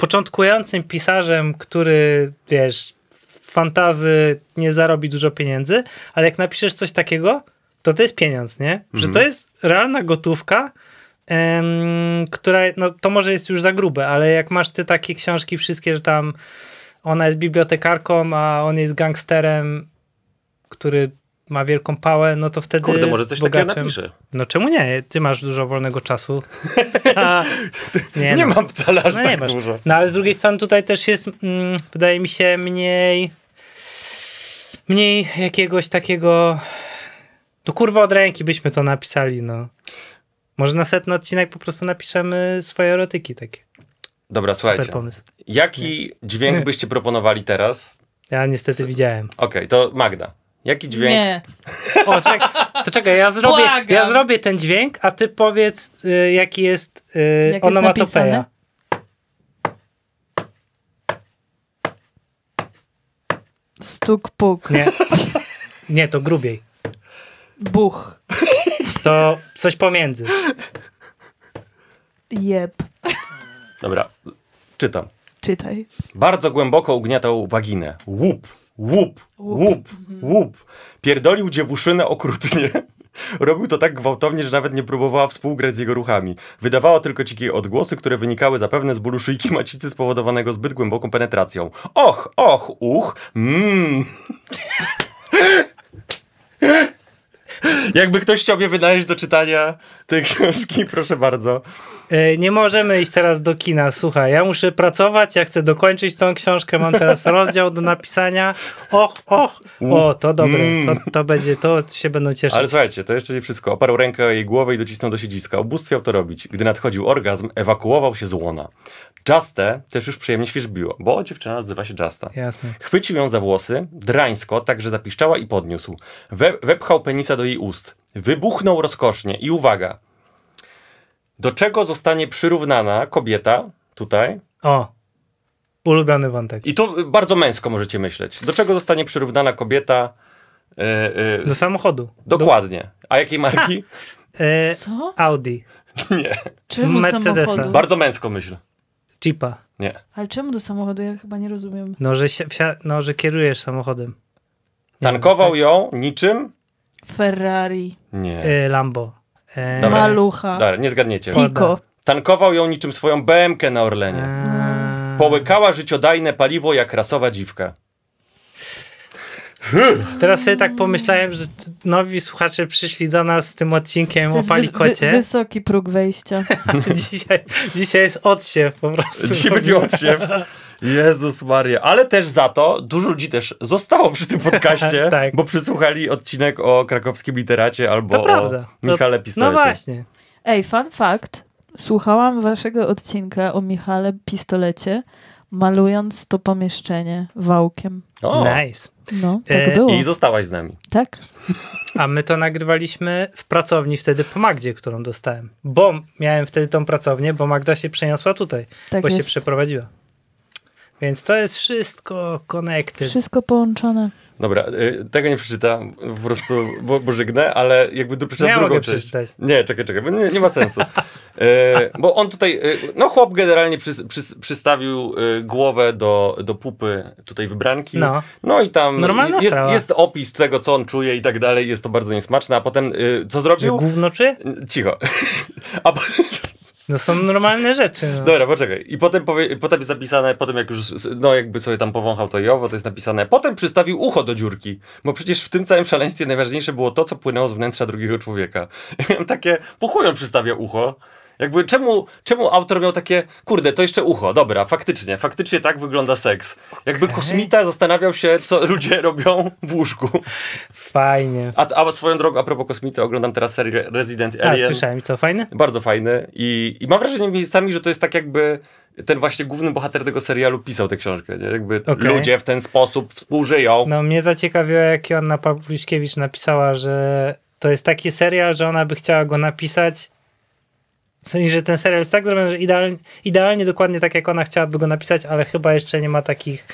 S2: początkującym pisarzem, który, wiesz, fantazy nie zarobi dużo pieniędzy, ale jak napiszesz coś takiego, to to jest pieniądz, nie? Że mhm. to jest realna gotówka, em, która, no to może jest już za grube, ale jak masz ty takie książki wszystkie, że tam ona jest bibliotekarką, a on jest gangsterem, który ma wielką pałę, no to wtedy. Kurde, może coś bogaczem... takiego napiszę. No czemu nie? Ty masz dużo wolnego czasu. [laughs] nie, nie no. mam wcale aż no, tak dużo. No ale z drugiej strony tutaj też jest, mm, wydaje mi się, mniej. Mniej jakiegoś takiego. To no kurwa od ręki byśmy to napisali, no. Może na setny odcinek po prostu napiszemy swoje erotyki takie. Dobra, Super słuchajcie. Pomysł.
S1: Jaki nie. dźwięk byście proponowali teraz?
S2: Ja niestety widziałem.
S1: Okej, okay, to Magda. Jaki dźwięk? Nie.
S2: O, czek to czekaj, ja zrobię, ja zrobię ten dźwięk, a ty powiedz, y, jaki jest y, Jak onomatopeja. Jest
S3: Stuk puk. Nie.
S2: Nie, to grubiej. Buch. To coś pomiędzy.
S3: Jeb.
S1: Dobra, czytam. Czytaj. Bardzo głęboko ugniatał waginę. Łup łup, łup, mhm. łup. Pierdolił dziewuszynę okrutnie. [laughs] Robił to tak gwałtownie, że nawet nie próbowała współgrać z jego ruchami. Wydawała tylko cikie odgłosy, które wynikały zapewne z bólu szyjki macicy spowodowanego zbyt głęboką penetracją. Och, och, uch, mmm. [laughs]
S2: Jakby ktoś chciał mnie wynaleźć do czytania te książki, [laughs] proszę bardzo. E, nie możemy iść teraz do kina. Słuchaj, ja muszę pracować, ja chcę dokończyć tą książkę, mam teraz [laughs] rozdział do napisania. Och, och, o, to dobre, mm. to, to będzie, to się będą cieszyć. Ale
S1: słuchajcie, to jeszcze nie wszystko. Oparł rękę o jej głowę i docisnął do siedziska. Ubóstwiał to robić. Gdy nadchodził orgazm, ewakuował się z łona. Justę też już przyjemnie świeżbiło, bo dziewczyna nazywa się Justa. Jasne. Chwycił ją za włosy, drańsko, tak że zapiszczała i podniósł. We, wepchał penisa do jej ust wybuchnął rozkosznie. I uwaga, do czego zostanie przyrównana kobieta tutaj?
S2: O, ulubiony wątek.
S1: I to bardzo męsko możecie myśleć. Do czego zostanie przyrównana kobieta? Yy, yy, do samochodu. Dokładnie. A jakiej marki?
S2: E, Co? Audi. Nie.
S3: Czemu Mercedesa. Samochodu? Bardzo
S1: męsko myślę.
S2: Jeepa. Nie.
S3: Ale czemu do samochodu? Ja chyba nie rozumiem.
S2: No, że, się, no, że kierujesz samochodem. Nie Tankował
S1: wiem, tak? ją niczym,
S3: Ferrari.
S2: Nie. E, Lambo. E,
S1: Dobra. Malucha. Dobra, nie zgadniecie. Tico. Tankował ją niczym swoją BMK na Orlenie. A... E. Połykała życiodajne paliwo jak rasowa
S2: dziwka. Teraz sobie tak pomyślałem, że nowi słuchacze przyszli do nas z tym odcinkiem o palikocie. Wys wy
S3: wysoki próg wejścia. [laughs]
S2: dzisiaj, dzisiaj jest odsiew po prostu. Dzisiaj będzie odsiew. [laughs] Jezus Maria. Ale
S1: też za to dużo ludzi też zostało przy tym podcaście, [laughs] tak. bo przysłuchali odcinek o krakowskim literacie albo to o Michale Pistolecie. No właśnie.
S3: Ej, fun fact. Słuchałam waszego odcinka o Michale Pistolecie, malując to pomieszczenie wałkiem. O. Nice. No, e,
S2: tak e... było. I zostałaś z nami.
S3: Tak. A
S2: my to nagrywaliśmy w pracowni wtedy po Magdzie, którą dostałem. Bo miałem wtedy tą pracownię, bo Magda się przeniosła tutaj, tak bo jest. się przeprowadziła. Więc to jest wszystko connected. Wszystko połączone.
S1: Dobra, y, tego nie przeczytam, po prostu, bo, bo ale jakby przeczytam nie drugą mogę część. Przeczytać. Nie, czekaj, czekaj, bo nie, nie ma sensu. E, [laughs] bo on tutaj, y, no chłop generalnie przy, przy, przystawił głowę do, do pupy tutaj wybranki. No, no i tam jest, jest opis tego, co on czuje i tak dalej, jest to bardzo niesmaczne, a potem co zrobił? Gówno czy? Cicho. [laughs] A,
S2: no są normalne rzeczy.
S1: No. Dobra, poczekaj. I potem, powie, potem jest napisane, potem jak już, no jakby sobie tam powąchał to jowo, to jest napisane, potem przystawił ucho do dziurki. Bo przecież w tym całym szaleństwie najważniejsze było to, co płynęło z wnętrza drugiego człowieka. I [laughs] miałem takie, po chuj przystawia ucho. Jakby czemu, czemu autor miał takie, kurde, to jeszcze ucho, dobra, faktycznie, faktycznie tak wygląda seks. Jakby kosmita zastanawiał się, co ludzie [laughs]
S2: robią w łóżku. Fajnie.
S1: A, a swoją drogą, a propos kosmity, oglądam teraz serię Resident Evil. Tak, a, słyszałem, co, fajny? Bardzo fajny i, i mam wrażenie sami, że to jest tak jakby ten właśnie główny bohater tego serialu pisał tę książkę. Nie? Jakby okay. ludzie w ten sposób współżyją. No
S2: mnie zaciekawiło, jak Joanna Pawluśkiewicz napisała, że to jest taki serial, że ona by chciała go napisać w sensie, że ten serial jest tak zrobiony, że idealnie, idealnie dokładnie tak, jak ona chciałaby go napisać, ale chyba jeszcze nie ma takich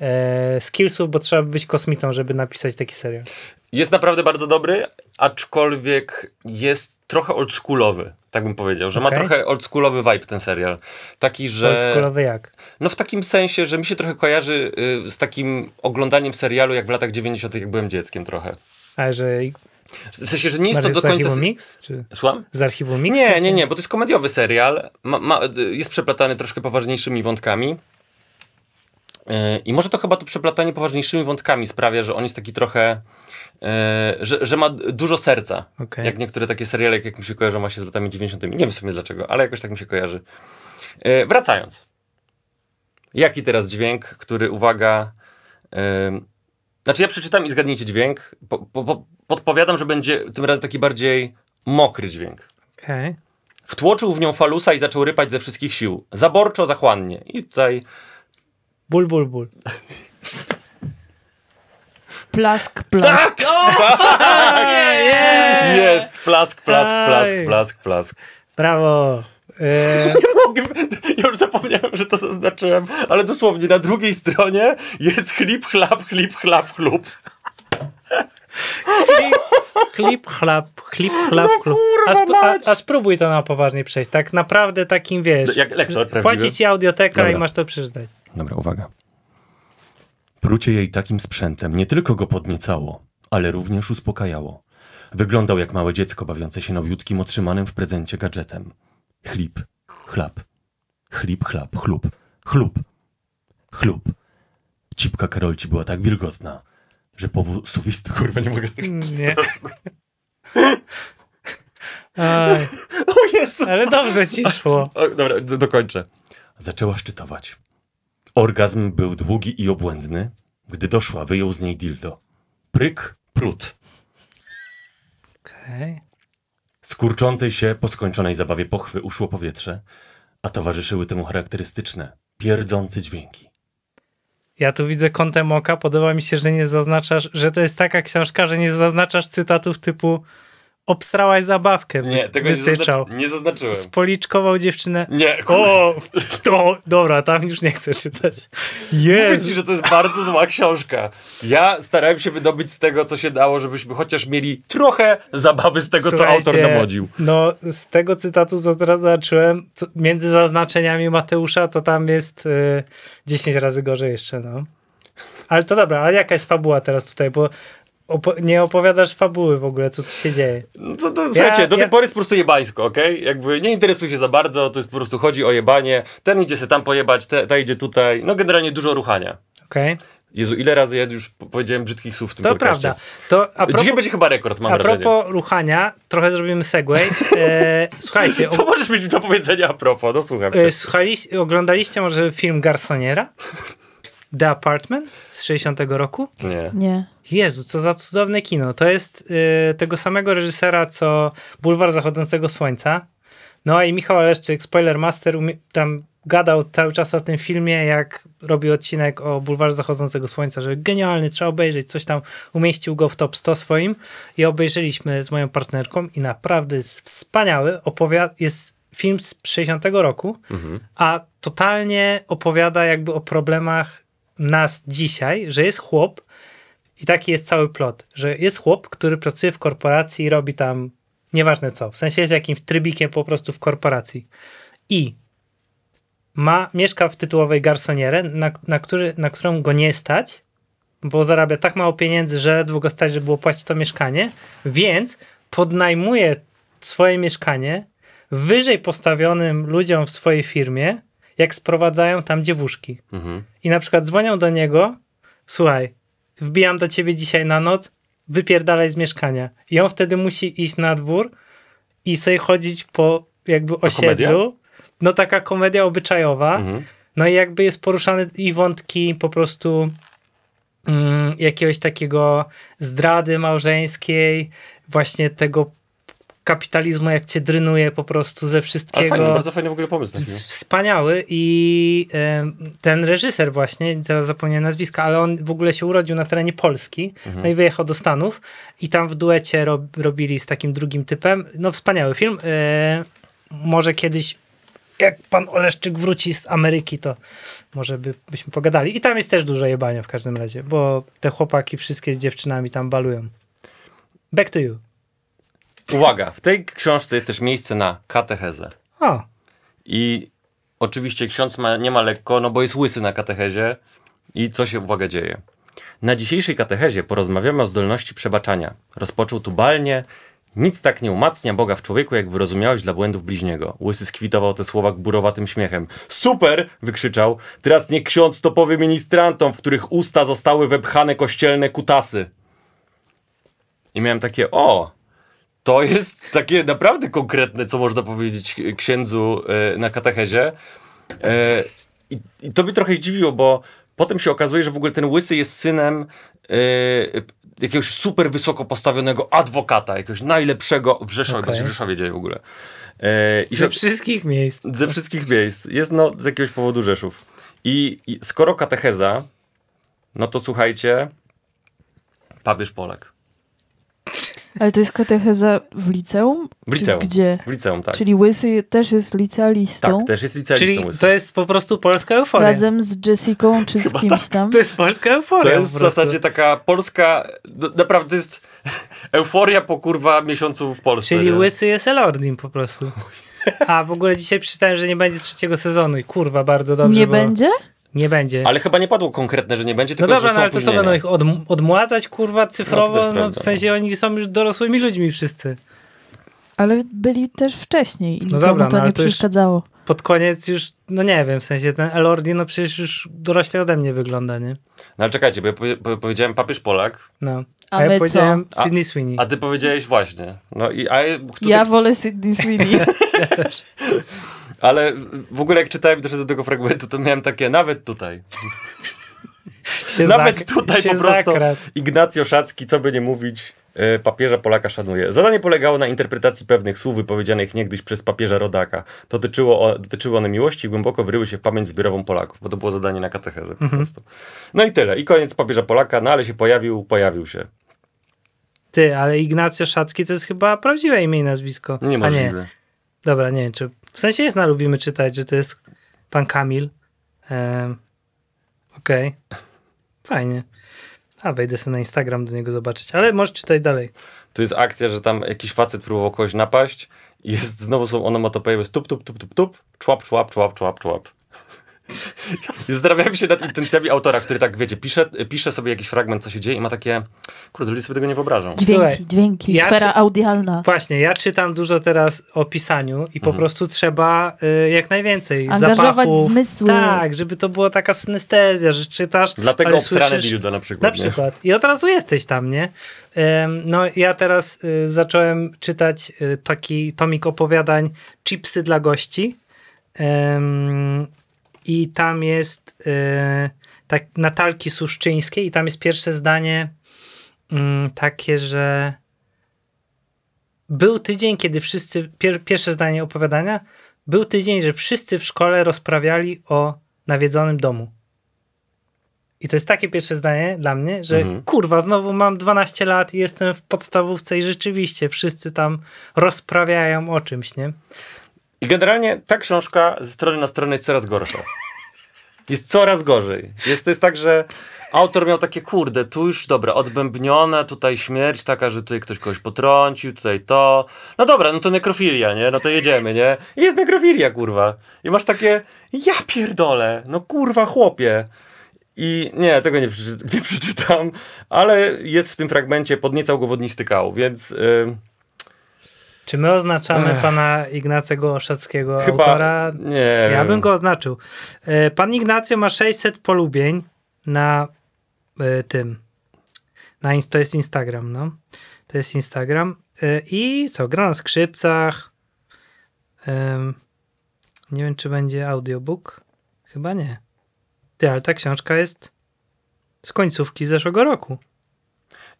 S2: e, skillsów, bo trzeba być kosmitą, żeby napisać taki serial.
S1: Jest naprawdę bardzo dobry, aczkolwiek jest trochę oldschoolowy, tak bym powiedział, że okay. ma trochę oldschoolowy vibe ten serial. Taki, że... Oldschoolowy jak? No w takim sensie, że mi się trochę kojarzy y, z takim oglądaniem serialu jak w latach 90 jak byłem dzieckiem trochę.
S2: A że w sensie, że nie jest to do końca... Z Mix? Czy... Słucham? Z archiwum Mix? Nie, nie, nie,
S1: bo to jest komediowy serial. Ma, ma, jest przeplatany troszkę poważniejszymi wątkami. E, I może to chyba to przeplatanie poważniejszymi wątkami sprawia, że on jest taki trochę, e, że, że ma dużo serca. Okay. Jak niektóre takie seriale, jak mi się kojarzą właśnie z latami 90. Nie wiem w sumie dlaczego, ale jakoś tak mi się kojarzy. E, wracając. Jaki teraz dźwięk, który, uwaga, znaczy ja przeczytam i zgadnijcie dźwięk. Po, po, po, podpowiadam, że będzie tym razem taki bardziej mokry dźwięk. Okej. Okay. Wtłoczył w nią falusa i zaczął rypać ze wszystkich sił. Zaborczo, zachłannie. I tutaj...
S2: Ból, ból, ból. Plask, plask. Tak!
S3: O, [laughs] tak!
S1: Yeah! [laughs] Jest, plask, plask, plask, plask, plask.
S2: Brawo. E,
S3: nie mogę,
S1: już zapomniałem, że to zaznaczyłem, ale dosłownie na drugiej stronie
S2: jest chlip, chlap, chlip, chlap, chlup. Chlip, chlip, chlap, chlip, chlap, no chlup. A, sp a, a, spróbuj to na poważnie przejść. Tak naprawdę takim, wiesz, no, Jak lektor płaci ci audioteka Dobra. i masz to przeczytać. Dobra,
S1: uwaga. Prucie jej takim sprzętem nie tylko go podniecało, ale również uspokajało. Wyglądał jak małe dziecko bawiące się nowiutkim otrzymanym w prezencie gadżetem. Chlip, chlap, chlip, chlap, chlup, chlup, chlub. Cipka Karolci była tak wilgotna, że powód suwisty, kurwa, nie mogę z tego
S2: Nie. Aj. [laughs] O Jezus! Ale dobrze ci szło.
S1: [laughs] O, dobra, dokończę. Zaczęła szczytować. Orgazm był długi i obłędny. Gdy doszła, wyjął z niej dildo. Pryk, prut.
S2: Okej. Okay.
S1: Skurczącej się po skończonej zabawie pochwy uszło powietrze, a towarzyszyły temu charakterystyczne, pierdzące dźwięki.
S2: Ja tu widzę kątem oka, podoba mi się, że nie zaznaczasz, że to jest taka książka, że nie zaznaczasz cytatów typu obsrałaś zabawkę. Nie, tego wysyczał. Nie, zaznaczyłem. Spoliczkował dziewczynę. Nie, O, to, dobra, tam już nie chcę czytać. Jest. Mówię ci, że to jest
S1: bardzo zła książka. Ja starałem się wydobyć z tego, co się dało, żebyśmy chociaż mieli trochę zabawy z tego, Słuchajcie, co autor dowodził.
S2: No, z tego cytatu, co teraz zaznaczyłem, między zaznaczeniami Mateusza, to tam jest y, 10 razy gorzej jeszcze, no. Ale to dobra, a jaka jest fabuła teraz tutaj, bo nie opowiadasz fabuły w ogóle, co tu się dzieje. No
S1: to, to, ja, słuchajcie, do ja... tej pory jest po prostu jebańsko, okej? Okay? Jakby nie interesuje się za bardzo, to jest po prostu chodzi o jebanie. Ten idzie się tam pojebać, te, ta idzie tutaj. No generalnie dużo ruchania. Okej. Okay. Jezu, ile razy ja już powiedziałem brzydkich słów w tym To podcaście. prawda. To propos, Dzisiaj będzie chyba rekord, mam wrażenie. A propos
S2: ruchania, trochę zrobimy segway. E, [laughs] słuchajcie... Co możesz
S1: mieć do powiedzenia a propos? No słucham e,
S2: Słuchaliście, oglądaliście może film Garsoniera? [laughs] The Apartment z 60 roku? Nie. Nie. Jezu, co za cudowne kino. To jest y, tego samego reżysera, co Bulwar Zachodzącego Słońca. No i Michał Leszczyk, Spoiler Master, tam gadał cały czas o tym filmie, jak robi odcinek o Bulwarze Zachodzącego Słońca, że genialny, trzeba obejrzeć, coś tam umieścił go w top 100 swoim i obejrzeliśmy z moją partnerką i naprawdę jest wspaniały, opowiada, jest film z 60 roku, mhm. a totalnie opowiada jakby o problemach nas dzisiaj, że jest chłop, i taki jest cały plot, że jest chłop, który pracuje w korporacji i robi tam nieważne co. W sensie jest jakimś trybikiem po prostu w korporacji. I ma, mieszka w tytułowej garsonierze, na, na, który, na którą go nie stać, bo zarabia tak mało pieniędzy, że długo stać, żeby było płacić to mieszkanie, więc podnajmuje swoje mieszkanie wyżej postawionym ludziom w swojej firmie, jak sprowadzają tam dziewuszki. Mhm. I na przykład dzwonią do niego, słuchaj, wbijam do ciebie dzisiaj na noc, wypierdalaj z mieszkania. I on wtedy musi iść na dwór i sobie chodzić po jakby osiedlu. No taka komedia obyczajowa. Mhm. No i jakby jest poruszane i wątki po prostu mm, jakiegoś takiego zdrady małżeńskiej, właśnie tego kapitalizmu, jak cię drynuje po prostu ze wszystkiego. Ale fajny, bardzo fajny w ogóle pomysł. Taki. No. Wspaniały i ten reżyser właśnie, teraz zapomniałem nazwiska, ale on w ogóle się urodził na terenie Polski, mhm. no i wyjechał do Stanów i tam w duecie rob, robili z takim drugim typem. No wspaniały film. E, może kiedyś jak pan Oleszczyk wróci z Ameryki, to może by, byśmy pogadali. I tam jest też dużo jebania w każdym razie, bo te chłopaki wszystkie z dziewczynami tam balują. Back to you.
S1: Uwaga, w tej książce jest też miejsce na katechezę. A. I oczywiście ksiądz ma, nie ma lekko, no bo jest łysy na katechezie. I co się, uwaga, dzieje? Na dzisiejszej katechezie porozmawiamy o zdolności przebaczania. Rozpoczął tubalnie. Nic tak nie umacnia Boga w człowieku, jak wyrozumiałeś dla błędów bliźniego. Łysy skwitował te słowa gburowatym śmiechem. Super! wykrzyczał. Teraz nie ksiądz to powie ministrantom, w których usta zostały wepchane kościelne kutasy. I miałem takie, o, to jest takie naprawdę konkretne, co można powiedzieć księdzu e, na katechezie. E, I, to mnie trochę zdziwiło, bo potem się okazuje, że w ogóle ten łysy jest synem e, jakiegoś super wysoko postawionego adwokata, jakiegoś najlepszego w Rzeszowie, okay. bo się w Rzeszowie dzieje w ogóle. ze, wszystkich miejsc. Ze wszystkich miejsc. Jest no z jakiegoś powodu Rzeszów. I, i skoro katecheza, no to słuchajcie, papież Polak.
S3: Ale to jest katecheza w liceum? W liceum. Czy gdzie? W liceum, tak. Czyli Łysy też jest licealistą? Tak, też jest
S2: licealistą Czyli łysy. to
S3: jest po prostu polska euforia. Razem z Jessiką czy z kimś tak. tam? To jest polska euforia. To jest w zasadzie
S1: taka polska, naprawdę jest [laughs] euforia po kurwa miesiącu w Polsce. Czyli nie? Łysy
S2: jest Elordim po prostu. A w ogóle dzisiaj przeczytałem, że nie będzie trzeciego sezonu i kurwa bardzo dobrze. Nie bo... będzie? Nie będzie. Ale
S1: chyba nie padło konkretne, że nie będzie, tylko No dobra, no ale to co, będą ich
S2: od, odmładzać, kurwa, cyfrowo? No, no w sensie no. oni są już dorosłymi
S3: ludźmi wszyscy. Ale byli też wcześniej i no dobra, to no, nie to przeszkadzało.
S2: Pod koniec już, no nie wiem, w sensie ten Elordi, no przecież już dorośle ode mnie wygląda, nie?
S1: No ale czekajcie, bo ja po powiedziałem papież Polak. No.
S2: A, a ja powiedziałem co? Sydney Sweeney. A, a,
S1: ty powiedziałeś właśnie. No i, a, Ja
S3: wolę Sydney Sweeney. [laughs] ja też. [laughs]
S1: Ale w ogóle jak czytałem i do tego fragmentu, to miałem takie, nawet tutaj. [laughs] nawet tutaj po prostu Ignacio Ignacjo Szacki, co by nie mówić, e, papieża Polaka szanuje. Zadanie polegało na interpretacji pewnych słów wypowiedzianych niegdyś przez papieża Rodaka. Dotyczyło, dotyczyły one miłości i głęboko wryły się w pamięć zbiorową Polaków, bo to było zadanie na katechezę po mhm. prostu. No i tyle. I koniec papieża Polaka, no ale się pojawił, pojawił się.
S2: Ty, ale Ignacio Szacki to jest chyba prawdziwe imię i nazwisko. Nie możliwe. Nie. Dobra, nie wiem, czy w sensie jest na Lubimy Czytać, że to jest pan Kamil. Ehm, Okej. Okay. Fajnie. A wejdę sobie na Instagram do niego zobaczyć, ale możesz czytać dalej.
S1: Tu jest akcja, że tam jakiś facet próbował kogoś napaść i jest, znowu są onomatopeje, jest tup, tup, tup, tup, tup, człap, człap, człap, człap, człap. [laughs] Zdrawiam się nad intencjami autora, który tak, wiecie, pisze, pisze sobie jakiś fragment, co się dzieje i ma takie, kurde, ludzie sobie tego nie wyobrażą. Dźwięki, Słuchaj,
S3: dźwięki, ja sfera czy... audialna.
S2: Właśnie, ja czytam dużo teraz o pisaniu i po mhm. prostu trzeba y, jak najwięcej Angażować zapachów. zmysły. Tak, żeby to była taka synestezja, że czytasz, Dlatego obstrane dildo na przykład. Na nie? przykład. I od razu jesteś tam, nie? Ym, no, ja teraz y, zacząłem czytać y, taki tomik opowiadań Chipsy dla gości i tam jest e, tak, Natalki Suszczyńskiej i tam jest pierwsze zdanie mm, takie, że był tydzień, kiedy wszyscy, pier, pierwsze zdanie opowiadania, był tydzień, że wszyscy w szkole rozprawiali o nawiedzonym domu. I to jest takie pierwsze zdanie dla mnie, że mhm. kurwa, znowu mam 12 lat i jestem w podstawówce i rzeczywiście wszyscy tam rozprawiają o czymś, nie? I generalnie ta książka
S1: ze strony na stronę jest coraz gorsza. Jest coraz gorzej. Jest, to jest tak, że autor miał takie, kurde, tu już, dobra, odbębnione, tutaj śmierć taka, że tutaj ktoś kogoś potrącił, tutaj to. No dobra, no to nekrofilia, nie? No to jedziemy, nie? I jest nekrofilia, kurwa. I masz takie, ja pierdolę, no kurwa, chłopie. I nie, tego nie, przeczy [laughs] nie przeczytam, ale jest w tym fragmencie, podniecał go wodnisty kał, więc... Yy...
S2: Czy my oznaczamy Ech. pana Ignacego Oszackiego, Chyba, autora? Nie. Ja bym go oznaczył. E, pan Ignacio ma 600 polubień na e, tym. Na, to jest Instagram, no. To jest Instagram. E, I co, gra na skrzypcach. Nie wiem, czy będzie audiobook. Chyba nie. Ty, ale ta książka jest z końcówki zeszłego roku.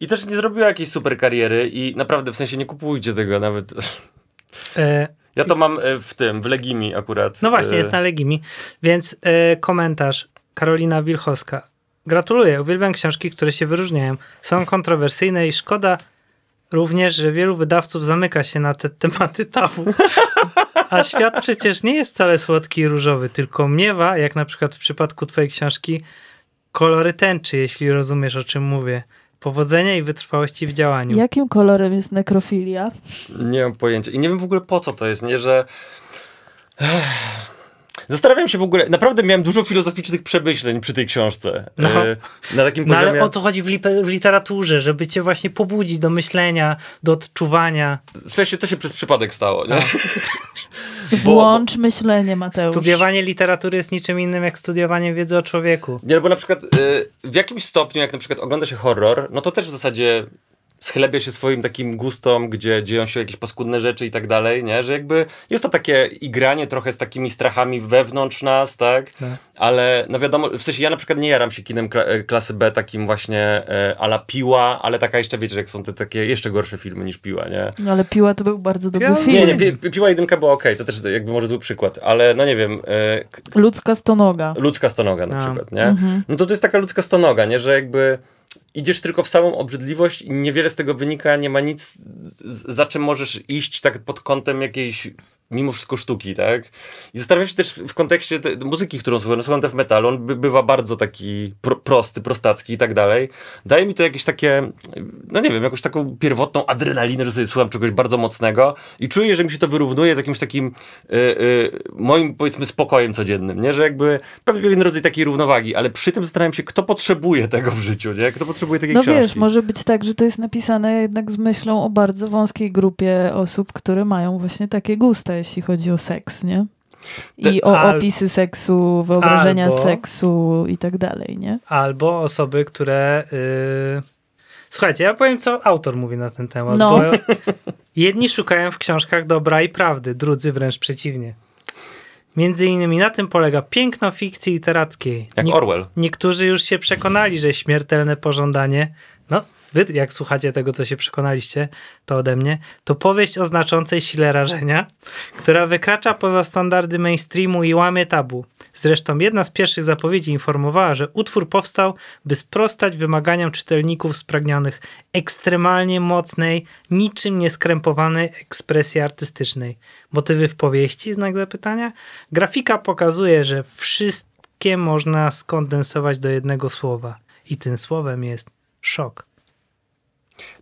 S1: I też nie zrobiła jakiejś super kariery i naprawdę, w sensie nie kupujcie tego nawet. E... [laughs] Ja to mam e, w tym, w Legimi akurat. No właśnie, e, jest
S2: na Legimi. Więc e, komentarz Karolina Wilchowska. Gratuluję, uwielbiam książki, które się wyróżniają. Są kontrowersyjne i szkoda również, że wielu wydawców zamyka się na te tematy tabu. A świat przecież nie jest wcale słodki i różowy, tylko miewa, jak na przykład w przypadku twojej książki, kolory tęczy, jeśli rozumiesz o czym mówię. Powodzenia i wytrwałości w działaniu.
S3: Jakim kolorem jest nekrofilia?
S1: Nie mam pojęcia. I nie
S2: wiem w ogóle po co to jest, nie? Że.
S1: Ech, Zastanawiam się w ogóle, naprawdę miałem dużo filozoficznych przemyśleń przy tej książce. No.
S2: Na takim poziomie... No ale o to chodzi w, w, literaturze, żeby cię właśnie pobudzić do myślenia, do odczuwania. W sensie to się przez przypadek stało, nie? [laughs]
S3: Bo... Włącz myślenie, Mateusz.
S2: Studiowanie literatury jest niczym innym jak studiowanie wiedzy o człowieku. Nie, bo na przykład e, w
S1: jakimś stopniu, jak na przykład ogląda się horror, no to też w zasadzie schlebia się swoim takim gustom, gdzie dzieją się jakieś paskudne rzeczy i tak dalej, nie? Że jakby jest to takie igranie trochę z takimi strachami wewnątrz nas, tak? tak. Ale no wiadomo, w sensie ja na przykład nie jaram się kinem e, klasy B takim właśnie e, ala Piła, ale taka jeszcze, wiecie, jak są te takie jeszcze gorsze filmy niż Piła, nie?
S3: No ale Piła to był bardzo dobry film. Nie, nie,
S1: pi Piła jedynka była okej, okay, to też jakby może zły przykład, ale no nie wiem.
S3: E, ludzka stonoga.
S1: Ludzka stonoga na przykład, nie? Mhm. No to to jest taka ludzka stonoga, nie? Że jakby idziesz tylko w samą obrzydliwość i niewiele z tego wynika, nie ma nic, za czym możesz iść tak pod kątem jakiejś mimo wszystko sztuki, tak? I zastanawiam się też w kontekście muzyki, którą słucham, no, słucham death metalu, on by, bywa bardzo taki pro, prosty, prostacki i tak dalej. Daje mi to jakieś takie, no nie wiem, jakąś taką pierwotną adrenalinę, że sobie słucham czegoś bardzo mocnego i czuję, że mi się to wyrównuje z jakimś takim y, y, moim, powiedzmy, spokojem codziennym, nie? Że jakby pewien rodzaj takiej równowagi, ale przy tym zastanawiam się, kto potrzebuje tego w życiu, nie? Kto potrzebuje takiej no książki? No wiesz, może
S3: być tak, że to jest napisane jednak z myślą o bardzo wąskiej grupie osób, które mają właśnie takie gusta, jeśli chodzi o seks, nie? I o opisy seksu, wyobrażenia albo, seksu i tak dalej, nie?
S2: Albo osoby, które... Yy... Słuchajcie, ja powiem, co autor mówi na ten temat, no. bo jedni szukają w książkach dobra i prawdy, drudzy wręcz przeciwnie. Między innymi na tym polega piękno fikcji literackiej. Jak Nie, Orwell. Niektórzy już się przekonali, że śmiertelne pożądanie, no wy jak słuchacie tego, co się przekonaliście, to ode mnie, to powieść o znaczącej sile rażenia, która wykracza poza standardy mainstreamu i łamie tabu. Zresztą jedna z pierwszych zapowiedzi informowała, że utwór powstał, by sprostać wymaganiom czytelników spragnionych ekstremalnie mocnej, niczym nieskrępowanej ekspresji artystycznej. Motywy w powieści? Znak zapytania? Grafika pokazuje, że wszystkie można skondensować do jednego słowa. I tym słowem jest szok.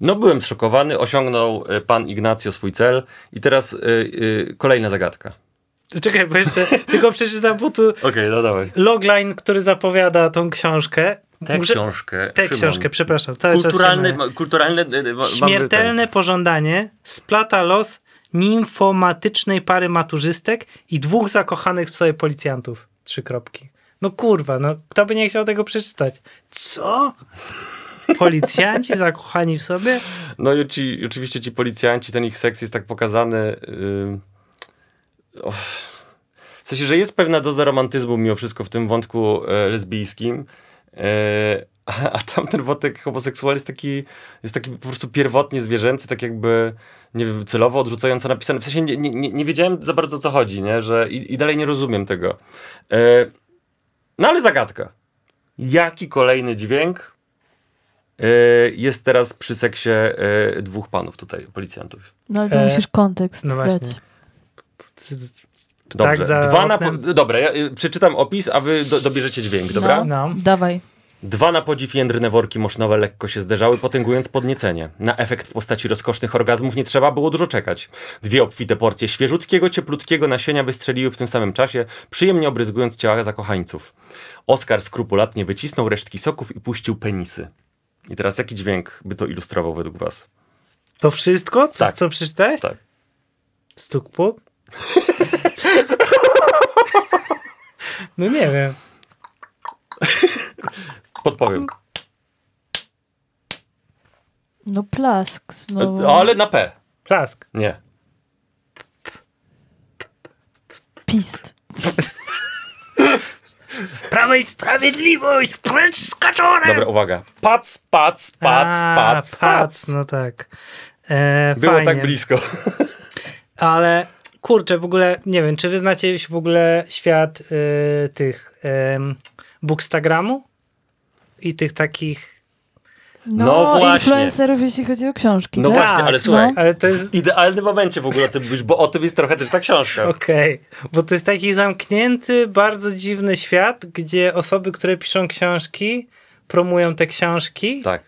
S1: No byłem zszokowany, osiągnął y, pan Ignacio swój cel i teraz yy, kolejna zagadka.
S2: Czekaj, bo jeszcze [laughs] tylko przeczytam, bo tu okay, no dawaj. logline, który zapowiada tą książkę. Tę książkę. Tę książkę, przepraszam. Cały kulturalne, czas
S1: kulturalne. Y, Śmiertelne
S2: pożądanie splata los nimfomatycznej pary maturzystek i dwóch zakochanych w sobie policjantów. Trzy kropki. No kurwa, no kto by nie chciał tego przeczytać? Co? Policjanci zakochani w sobie?
S1: No i ci, oczywiście ci policjanci, ten ich seks jest tak pokazany... Yy... W sensie, że jest pewna doza romantyzmu mimo wszystko w tym wątku e, lesbijskim, e, a, a tamten wątek homoseksualny jest taki, jest taki po prostu pierwotnie zwierzęcy, tak jakby nie wiem, celowo odrzucająco napisany. W sensie nie, nie, nie wiedziałem za bardzo o co chodzi, nie? Że, i, i dalej nie rozumiem tego. E, no ale zagadka. Jaki kolejny dźwięk E, jest teraz przy seksie e, dwóch panów tutaj, policjantów.
S3: No ale to e, musisz kontekst no dać. Dobrze, tak, za dwa oknem.
S1: na... Dobra, ja y, przeczytam opis, a wy do, dobierzecie dźwięk, dobra? No, no. dawaj. Dwa na podziw jędrne worki mosznowe lekko się zderzały, potęgując podniecenie. Na efekt w postaci rozkosznych orgazmów nie trzeba było dużo czekać. Dwie obfite porcje świeżutkiego, cieplutkiego nasienia wystrzeliły w tym samym czasie, przyjemnie obryzgując ciała zakochańców. Oskar skrupulatnie wycisnął resztki soków i puścił penisy. I teraz jaki dźwięk by to ilustrował według was? To wszystko, co, tak.
S2: co przeczytałeś? Tak. Stuk puk?
S3: [laughs] no nie wiem. Podpowiem. No plask znowu. E, ale
S1: na P.
S2: Plask. Nie. Pist. Prawo i Sprawiedliwość! Precz z kaczorem! Dobra, uwaga. Pac, pac, pac, A, pac, pac. No tak. E, Było tak fajnie. tak blisko. Ale kurczę, w ogóle nie wiem, czy wy znacie w ogóle świat y, tych y, Bookstagramu i tych takich no, no właśnie. influencerów,
S3: jeśli chodzi o książki. No tak, właśnie, ale no. słuchaj, no.
S2: ale to
S1: jest... w idealnym momencie w ogóle o tym mówisz, bo o tym jest trochę też ta książka.
S3: Okej,
S2: okay. bo to jest taki zamknięty, bardzo dziwny świat, gdzie osoby, które piszą książki, promują te książki. Tak.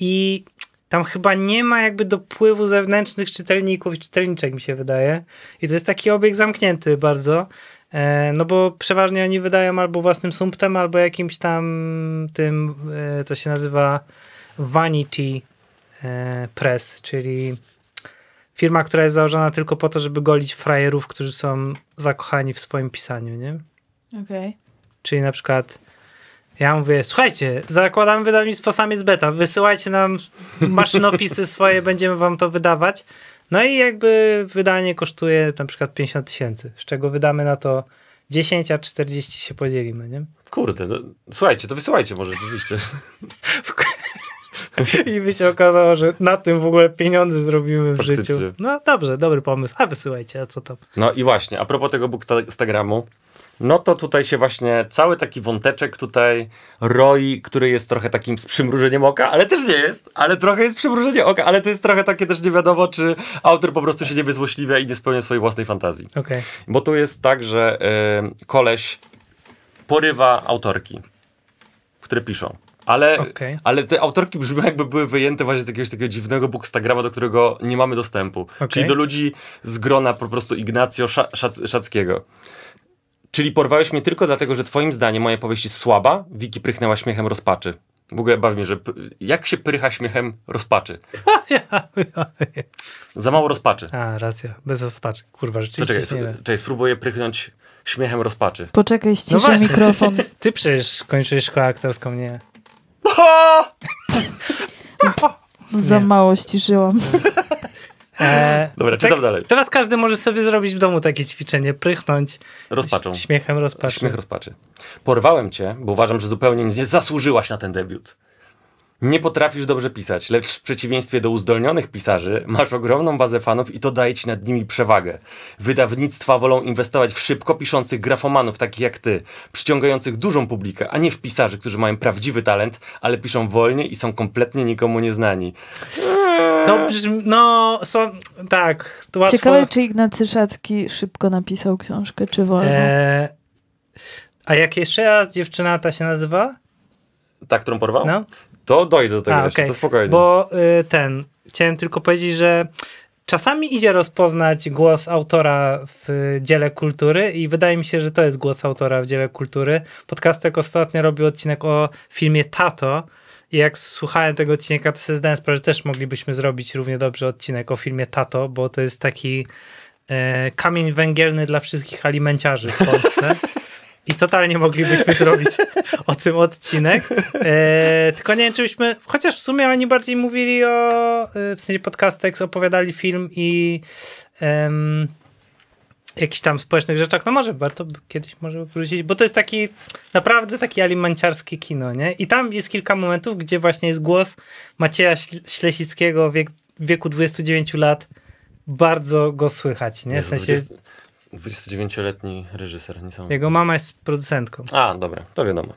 S2: I tam chyba nie ma jakby dopływu zewnętrznych czytelników i czytelniczek, mi się wydaje. I to jest taki obieg zamknięty bardzo. E, no bo przeważnie oni wydają albo własnym sumptem, albo jakimś tam tym, e, co się nazywa Vanity e, Press, czyli firma, która jest założona tylko po to, żeby golić frajerów, którzy są zakochani w swoim pisaniu, nie? Okej. Okay. Czyli na przykład ja mówię, słuchajcie, zakładamy wydawnictwo Samiec Beta, wysyłajcie nam maszynopisy [laughs] swoje, będziemy wam to wydawać. No i jakby wydanie kosztuje na przykład 50 tysięcy, z czego wydamy na to 10, a 40 się podzielimy, nie?
S1: Kurde, no, słuchajcie, to wysyłajcie może rzeczywiście. [laughs] [laughs]
S2: [laughs] I by się okazało, że na tym w ogóle pieniądze zrobimy w życiu. No dobrze, dobry pomysł. A wysyłajcie, a co tam?
S1: No i właśnie, a propos tego Instagramu. no to tutaj się właśnie cały taki wąteczek tutaj roi, który jest trochę takim z przymrużeniem oka, ale też nie jest, ale trochę jest przymrużenie oka, ale to jest trochę takie też nie wiadomo, czy autor po prostu się nie wyzłośliwia i nie spełnia swojej własnej fantazji. Okay. Bo tu jest tak, że y, koleś porywa autorki, które piszą. Ale, okay. ale te autorki brzmią jakby były wyjęte właśnie z jakiegoś takiego dziwnego bookstagrama, do którego nie mamy dostępu. Okay. Czyli do ludzi z grona po prostu Ignacio Szac Szackiego. Czyli porwałeś mnie tylko dlatego, że twoim zdaniem moja powieść jest słaba, Wiki prychnęła śmiechem rozpaczy. W ogóle bawi mnie, że jak się prycha śmiechem rozpaczy? [laughs] Za mało rozpaczy.
S2: A, racja. Bez rozpaczy. Kurwa, rzeczywiście to czekaj,
S1: czekaj, spróbuję prychnąć śmiechem
S2: rozpaczy. Poczekaj, ściszę no mikrofon. [laughs] Ty przecież kończysz szkołę aktorską, nie?
S3: Za mało ściszyłam.
S2: Eee, Dobra, czytam tak, dalej. Teraz każdy może sobie zrobić w domu takie ćwiczenie, prychnąć. Rozpaczą. Śmiechem rozpaczy. Śmiech
S1: rozpaczy. Porwałem cię, bo uważam, że zupełnie nie zasłużyłaś na ten debiut. Nie potrafisz dobrze pisać, lecz w przeciwieństwie do uzdolnionych pisarzy masz ogromną bazę fanów i to daje ci nad nimi przewagę. Wydawnictwa wolą inwestować w szybko piszących grafomanów takich jak ty, przyciągających dużą publikę, a nie w pisarzy, którzy mają prawdziwy talent, ale piszą wolniej i są kompletnie nikomu nieznani.
S2: To brzmi, no, są, tak, łatwo. Ciekawe, czy
S3: Ignacy Szacki szybko napisał książkę, czy wolno. Eee,
S2: a jak jeszcze raz dziewczyna ta się nazywa? Tak, którą porwał? No.
S1: To dojdę do tego A, jeszcze, okay. to spokojnie.
S2: Bo y, ten, chciałem tylko powiedzieć, że czasami idzie rozpoznać głos autora w dziele kultury i wydaje mi się, że to jest głos autora w dziele kultury. Podcastek ostatnio robił odcinek o filmie Tato, i jak słuchałem tego odcinka, to sobie zdałem sprawę, że też moglibyśmy zrobić równie dobrze odcinek o filmie Tato, bo to jest taki e, kamień węgielny dla wszystkich alimenciarzy w Polsce. [laughs] i totalnie moglibyśmy [laughs] zrobić o tym odcinek. E, tylko nie wiem, czy byśmy, chociaż w sumie oni bardziej mówili o, e, w sensie podcastek, opowiadali film i em, jakichś tam społecznych rzeczach. No może warto by kiedyś może wrócić, bo to jest taki naprawdę taki alimanciarskie kino, nie? I tam jest kilka momentów, gdzie właśnie jest głos Macieja Ślesickiego w wiek, wieku 29 lat. Bardzo go słychać, nie? W sensie... 20
S1: 29-letni reżyser. Jego
S2: mama jest producentką.
S1: A, dobra, to wiadomo.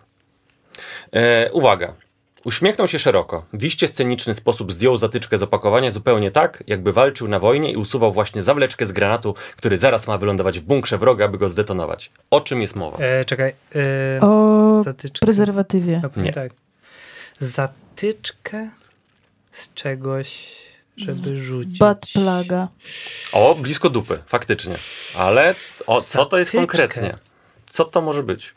S1: E, uwaga. Uśmiechnął się szeroko. W iście sceniczny sposób zdjął zatyczkę z opakowania zupełnie tak, jakby walczył na wojnie i usuwał właśnie zawleczkę z granatu, który zaraz ma wylądować w bunkrze wroga, aby go zdetonować. O czym jest mowa?
S2: E, czekaj. E, o zatyczkę.
S3: prezerwatywie.
S1: No, nie. Tak.
S2: Zatyczkę z czegoś żeby rzucić.
S3: Bad plaga.
S1: O, blisko dupy, faktycznie. Ale o, co to jest konkretnie? Co to może być?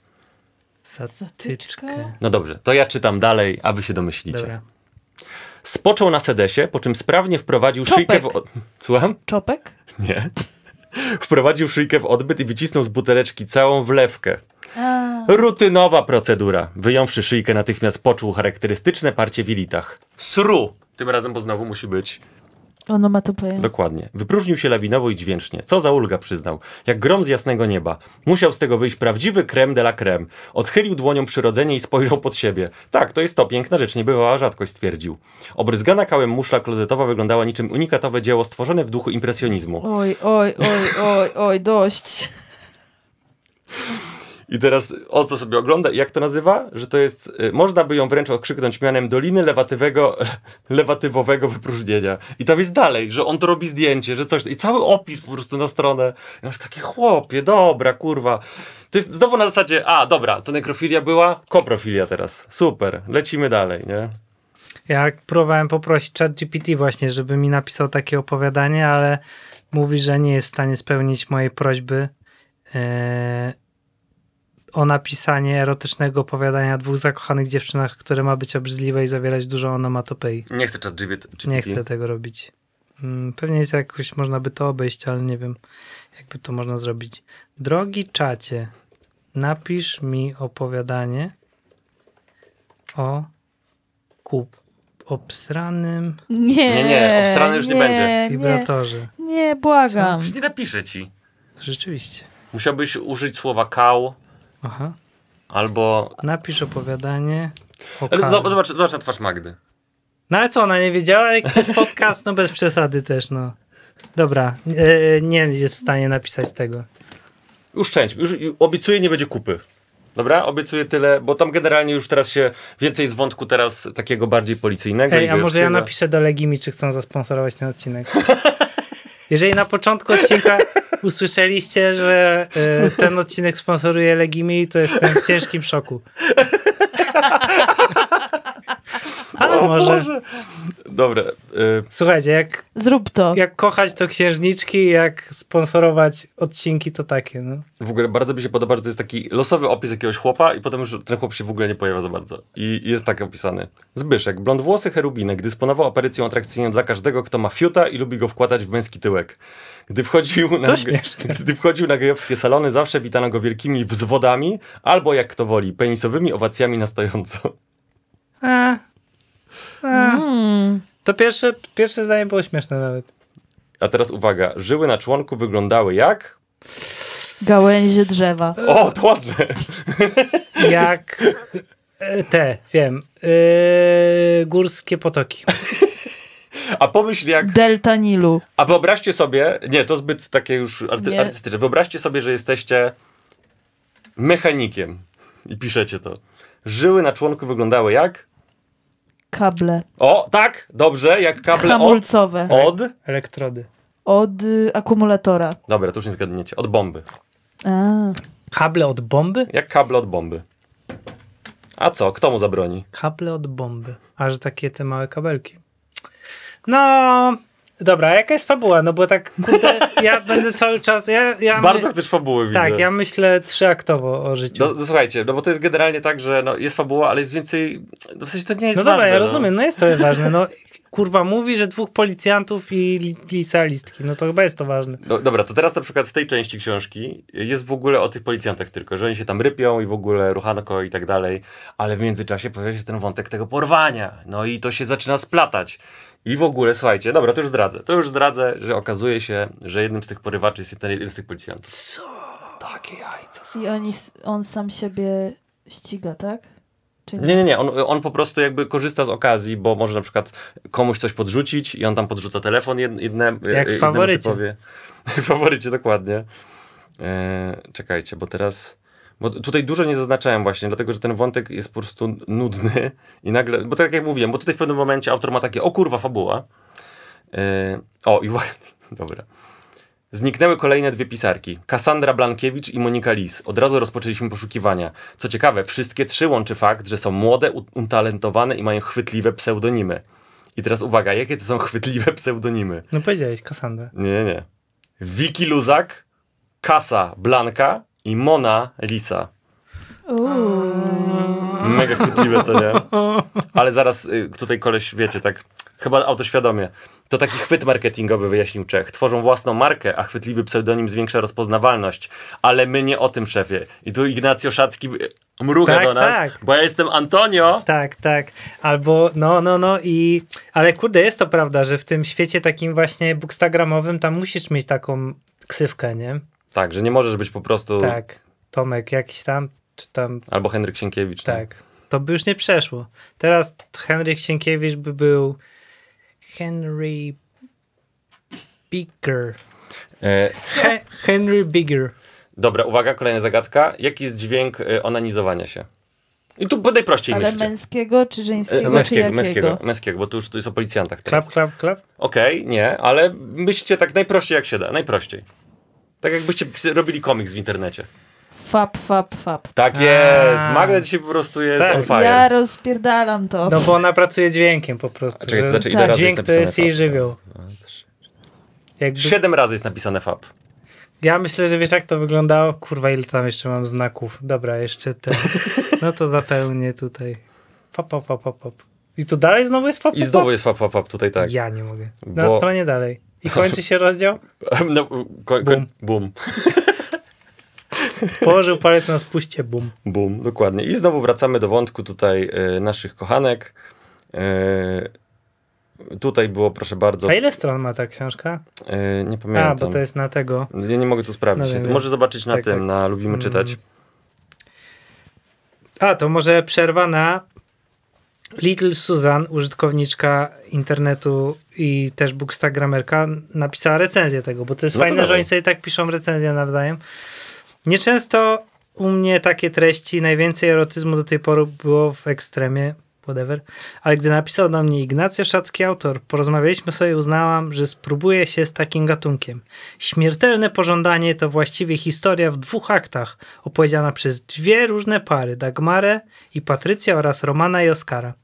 S2: Satyczkę.
S1: No dobrze, to ja czytam dalej, a wy się domyślicie. Dobra. Spoczął na sedesie, po czym sprawnie wprowadził Czopek. szyjkę w... [laughs] Słucham? Czopek? Nie. [laughs] Wprowadził szyjkę w odbyt i wycisnął z buteleczki całą wlewkę. A. Rutynowa procedura. Wyjąwszy szyjkę, natychmiast poczuł charakterystyczne parcie w ilitach. Sru! Tym razem, bo znowu musi być
S3: Onomatopeja.
S1: Dokładnie. Wypróżnił się lawinowo i dźwięcznie. Co za ulga przyznał. Jak grom z jasnego nieba. Musiał z tego wyjść prawdziwy krem de la creme. Odchylił dłonią przyrodzenie i spojrzał pod siebie. Tak, to jest to piękna rzecz, niebywała rzadkość, stwierdził. Obryzgana kałem muszla klozetowa wyglądała niczym unikatowe dzieło stworzone w duchu impresjonizmu.
S3: Oj, oj, oj, oj, oj, dość.
S1: I teraz o co sobie ogląda jak to nazywa? Że to jest, y, można by ją wręcz okrzyknąć mianem doliny lewatywego, [laughs] lewatywowego wypróżnienia. I tam jest dalej, że on to robi zdjęcie, że coś, i cały opis po prostu na stronę. I masz takie, chłopie, dobra, kurwa. To jest znowu na zasadzie, a dobra, to nekrofilia była, koprofilia teraz. Super, lecimy dalej, nie?
S2: Ja próbowałem poprosić ChatGPT właśnie, żeby mi napisał takie opowiadanie, ale mówi, że nie jest w stanie spełnić mojej prośby. Yy o napisanie erotycznego opowiadania dwóch zakochanych dziewczynach, które ma być obrzydliwe i zawierać dużo onomatopei. Nie chcę chat GPT. Nie chcę tego robić. Mm, pewnie jest jakoś, można by to obejść, ale nie wiem, jakby to można zrobić. Drogi czacie, napisz mi opowiadanie o kup obstranym... Nie, nie, nie obstrany już nie, nie będzie. Wibratorze.
S3: Nie, nie błagam. Przecież
S1: nie napiszę ci. Rzeczywiście. Musiałbyś użyć słowa kał, Aha. Albo...
S2: Napisz opowiadanie o
S1: zobacz, zobacz na twarz Magdy.
S2: No ale co, ona nie wiedziała, jak to jest podcast? No bez przesady też, no. Dobra, yy, nie jest w stanie napisać tego.
S1: Uszczędź, już obiecuję, nie będzie kupy. Dobra, obiecuję tyle, bo tam generalnie już teraz się więcej z wątku teraz takiego bardziej policyjnego. Ej, a może ja napiszę
S2: do Legimi, czy chcą zasponsorować ten odcinek. [laughs] Jeżeli na początku odcinka [laughs] usłyszeliście, że y, ten odcinek sponsoruje Legimi, to jestem w ciężkim szoku. [laughs] może. Dobra. Y... Słuchajcie, jak. Zrób to. Jak kochać to księżniczki, jak sponsorować odcinki, to takie. No.
S1: W ogóle bardzo mi się podoba, że to jest taki losowy opis jakiegoś chłopa, i potem już ten chłop się w ogóle nie pojawia za bardzo. I jest tak opisany. Zbyszek, blond włosy cherubinek, dysponował aparycją atrakcyjną dla każdego, kto ma fiuta i lubi go wkładać w męski tyłek. Gdy wchodził na, [laughs] gdy wchodził na gejowskie salony, zawsze witano go wielkimi wzwodami, albo jak kto woli, penisowymi owacjami na stojąco.
S2: A. Mm. To pierwsze, pierwsze zdanie było śmieszne nawet.
S1: A teraz uwaga, żyły na członku wyglądały jak?
S2: Gałęzie drzewa. O, to ładne! jak e, te, wiem, yy, górskie potoki. A pomyśl jak... Delta Nilu.
S1: A wyobraźcie sobie, nie, to zbyt takie już arty nie. artystyczne, wyobraźcie sobie, że jesteście mechanikiem i piszecie to. Żyły na członku wyglądały jak? Kable. O, tak, dobrze, jak kable Hamulcowe. od... od... Elektrody.
S3: Od y, akumulatora.
S1: Dobra, to już nie zgadniecie. Od bomby. A. Kable od bomby? Jak kable od bomby. A co? Kto mu zabroni?
S2: Kable od bomby. Aż takie te małe kabelki. No, Dobra, a jaka jest fabuła? No bo tak, kurde, [laughs] ja będę cały czas... Ja, ja Bardzo my... chcesz fabuły, widzę. Tak, ja myślę trzyaktowo o życiu. No, no,
S1: słuchajcie, no bo to jest generalnie tak, że no, jest fabuła, ale jest więcej... No, w sensie to nie jest No ważne, dobra, ja no. rozumiem, no jest to ważne. No,
S2: [laughs] kurwa mówi, że dwóch policjantów i licealistki. No to chyba jest to ważne.
S1: No, dobra, to teraz na przykład w tej części książki jest w ogóle o tych policjantach tylko, że oni się tam rypią i w ogóle ruchanko i tak dalej, ale w międzyczasie pojawia się ten wątek tego porwania. No i to się zaczyna splatać. I w ogóle, słuchajcie, dobra, to już zdradzę. To już zdradzę, że okazuje się, że jednym z tych porywaczy jest ten jeden z tych policjantów. Co? Takie
S3: jajca. I oni, on sam siebie ściga, tak? czy nie? Nie, nie, nie.
S1: On, on po prostu jakby korzysta z okazji, bo może na przykład komuś coś podrzucić i on tam podrzuca telefon jednemu. Jak w faworycie. [laughs] W faworycie, dokładnie. Eee, czekajcie, bo teraz. Bo tutaj dużo nie zaznaczałem właśnie, dlatego że ten wątek jest po prostu nudny i nagle, bo tak jak mówiłem, bo tutaj w pewnym momencie autor ma takie, o kurwa, fabuła. E, o i właśnie, [laughs] dobra. Zniknęły kolejne dwie pisarki, Kassandra Blankiewicz i Monika Lis. Od razu rozpoczęliśmy poszukiwania. Co ciekawe, wszystkie trzy łączy fakt, że są młode, utalentowane i mają chwytliwe pseudonimy. I teraz uwaga, jakie to są chwytliwe pseudonimy?
S2: No powiedziałeś Kassandra.
S1: Nie, nie. Wiki Luzak, Kasa Blanka i Mona Lisa.
S2: Uuu. Mega chwytliwe, co nie?
S1: Ale zaraz y, tutaj koleś, wiecie, tak chyba autoświadomie. To taki chwyt marketingowy, wyjaśnił Czech. Tworzą własną markę, a chwytliwy pseudonim zwiększa rozpoznawalność. Ale my nie o tym, szefie. I tu Ignacio Szacki e, mruga tak, do nas, tak. bo ja jestem Antonio.
S2: Tak, tak. Albo no, no, no i... Ale kurde, jest to prawda, że w tym świecie takim właśnie bookstagramowym tam musisz mieć taką ksywkę, nie?
S1: Tak, że nie możesz być po prostu... Tak.
S2: Tomek jakiś tam, czy tam... Albo Henryk Sienkiewicz. Tak. Nie? To by już nie przeszło. Teraz Henryk Sienkiewicz by był Henry Bigger. E, Henry Bigger.
S1: Dobra, uwaga, kolejna zagadka. Jaki jest dźwięk e, onanizowania się? I tu podaj prościej Ale
S3: męskiego czy żeńskiego? E, męskiego, czy męskiego,
S1: męskiego, bo tu już tu jest o policjantach. Klap, klap, klap. Okej, okay, nie, ale myślcie tak najprościej jak się da, najprościej. Tak jakbyście robili komiks w internecie
S3: fap, fap, fap.
S2: Tak jest. Magda dzisiaj po prostu jest tak. on fire. Ja
S3: rozpierdalam to. No bo
S2: ona pracuje dźwiękiem po prostu. A czekaj, to znaczy, ile razy Dźwięk jest to jest jej żywioł. Jakby... Siedem
S1: razy jest napisane fab.
S2: Ja myślę, że wiesz jak to wyglądało? Kurwa, ile tam jeszcze mam znaków. Dobra, jeszcze te. No to zapełnię tutaj. Fap, fap, fap, fap. I tu dalej znowu jest fap, I znowu
S1: jest fap, fap, fap tutaj, tak. Ja nie mogę. Na Bo... stronie dalej. I kończy się rozdział? [laughs] No, ko- ko- boom. boom.
S2: Położył palec na spuście, bum.
S1: Bum, dokładnie. I znowu wracamy do wątku tutaj y, naszych kochanek. Y, tutaj było, proszę bardzo... A ile
S2: stron ma ta książka?
S1: Y, nie pamiętam. A, bo to jest na tego... Ja nie mogę tu sprawdzić. No, no, no. Może zobaczyć na tak, tym, tak. na Lubimy mm. Czytać.
S2: A, to może przerwa na Little Susan, użytkowniczka internetu i też bookstagramerka, napisała recenzję tego, bo to jest no fajne, to że oni sobie tak piszą recenzję nawzajem. Nieczęsto u mnie takie treści, najwięcej erotyzmu do tej pory było w ekstremie, whatever. Ale gdy napisał do mnie Ignacy Szacki, autor, porozmawialiśmy sobie, uznałam, że spróbuję się z takim gatunkiem. Śmiertelne pożądanie to właściwie historia w dwóch aktach, opowiedziana przez dwie różne pary, Dagmarę i Patrycja oraz Romana i Oskara.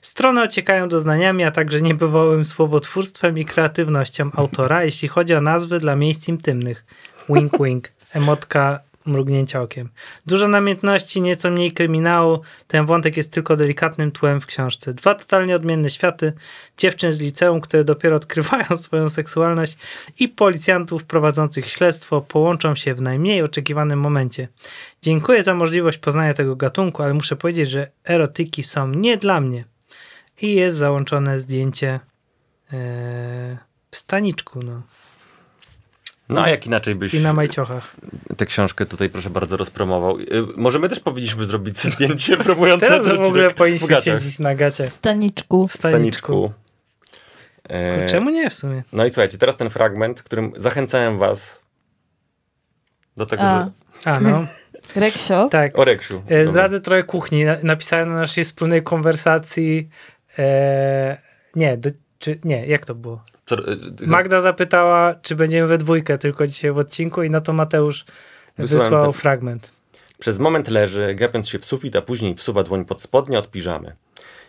S2: Strony ociekają doznaniami, a także niebywałym słowotwórstwem i kreatywnością autora, jeśli chodzi o nazwy dla miejsc intymnych. Wink, wink emotka mrugnięcia okiem. Dużo namiętności, nieco mniej kryminału. Ten wątek jest tylko delikatnym tłem w książce. Dwa totalnie odmienne światy. Dziewczyn z liceum, które dopiero odkrywają [laughs] swoją seksualność i policjantów prowadzących śledztwo połączą się w najmniej oczekiwanym momencie. Dziękuję za możliwość poznania tego gatunku, ale muszę powiedzieć, że erotyki są nie dla mnie. I jest załączone zdjęcie e, w staniczku, no. No, no a jak
S1: inaczej byś... I na majciochach. Tę książkę tutaj proszę bardzo rozpromował. Y, możemy też powinniśmy zrobić [laughs] zdjęcie promujące Teraz w ogóle powinniśmy siedzieć
S3: na gacie. W staniczku. W staniczku.
S1: E... Czemu nie w sumie? No i słuchajcie, teraz ten fragment, którym zachęcałem was do tego, a.
S3: że... A, no. [laughs]
S2: Reksio? Tak. O Reksiu. E, zdradzę trochę kuchni. Napisałem na naszej wspólnej konwersacji... E... Nie, do... Czy... nie, jak to było? Magda zapytała, czy będziemy we dwójkę tylko dzisiaj w odcinku i na to Mateusz Wysłałem wysłał ten... fragment.
S1: Przez moment leży, gapiąc się w sufit, a później wsuwa dłoń pod spodnie od piżamy.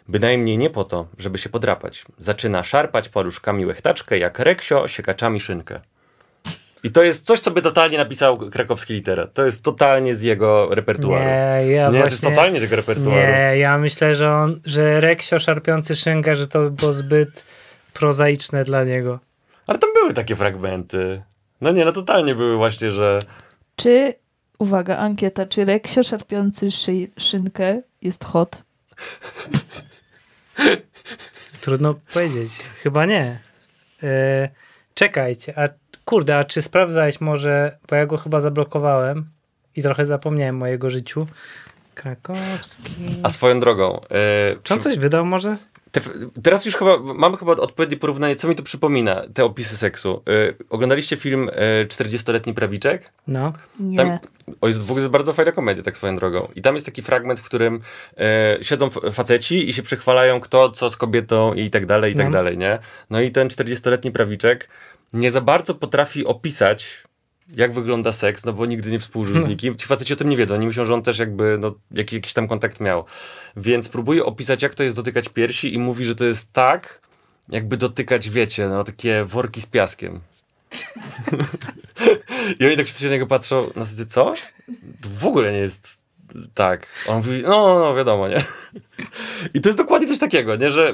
S1: Bynajmniej nie po to, żeby się podrapać. Zaczyna szarpać paluszkami łechtaczkę, jak reksio siekaczami szynkę. I to jest coś, co by totalnie napisał krakowski literat. To jest totalnie z jego repertuaru. Nie, ja nie właśnie, to jest totalnie z jego repertuaru. Nie,
S2: ja myślę, że on, że Reksio szarpiący szynkę, że to było zbyt prozaiczne dla niego.
S1: Ale tam były takie fragmenty. No nie, no totalnie były właśnie, że...
S3: Czy, uwaga, ankieta, czy Reksio szarpiący szy szynkę jest hot?
S2: Trudno powiedzieć. Chyba nie. E, czekajcie, a kurde, a czy sprawdzałeś może, bo ja go chyba zablokowałem i trochę zapomniałem o jego życiu. Krakowski.
S1: A swoją drogą. E, czy on coś wydał może? Te, teraz już chyba mamy chyba odpowiednie porównanie, co mi to przypomina, te opisy seksu. Yy, oglądaliście film y, 40-letni prawiczek? No. Nie. Tam, o, jest, w ogóle bardzo fajna komedia, tak swoją drogą. I tam jest taki fragment, w którym y, siedzą faceci i się przechwalają kto, co z kobietą i tak dalej, i tak no. dalej, nie? No i ten 40-letni prawiczek nie za bardzo potrafi opisać jak wygląda seks, no bo nigdy nie współżył z no. nikim. Ci faceci o tym nie wiedzą, oni myślą, że on też jakby no, jak, jakiś tam kontakt miał. Więc próbuje opisać, jak to jest dotykać piersi i mówi, że to jest tak, jakby dotykać, wiecie, no takie worki z piaskiem. [laughs] I oni tak wszyscy na niego patrzą, na zasadzie co? To w ogóle nie jest tak. On mówi, no, no, no wiadomo, nie? [laughs] I to jest dokładnie coś takiego, nie, że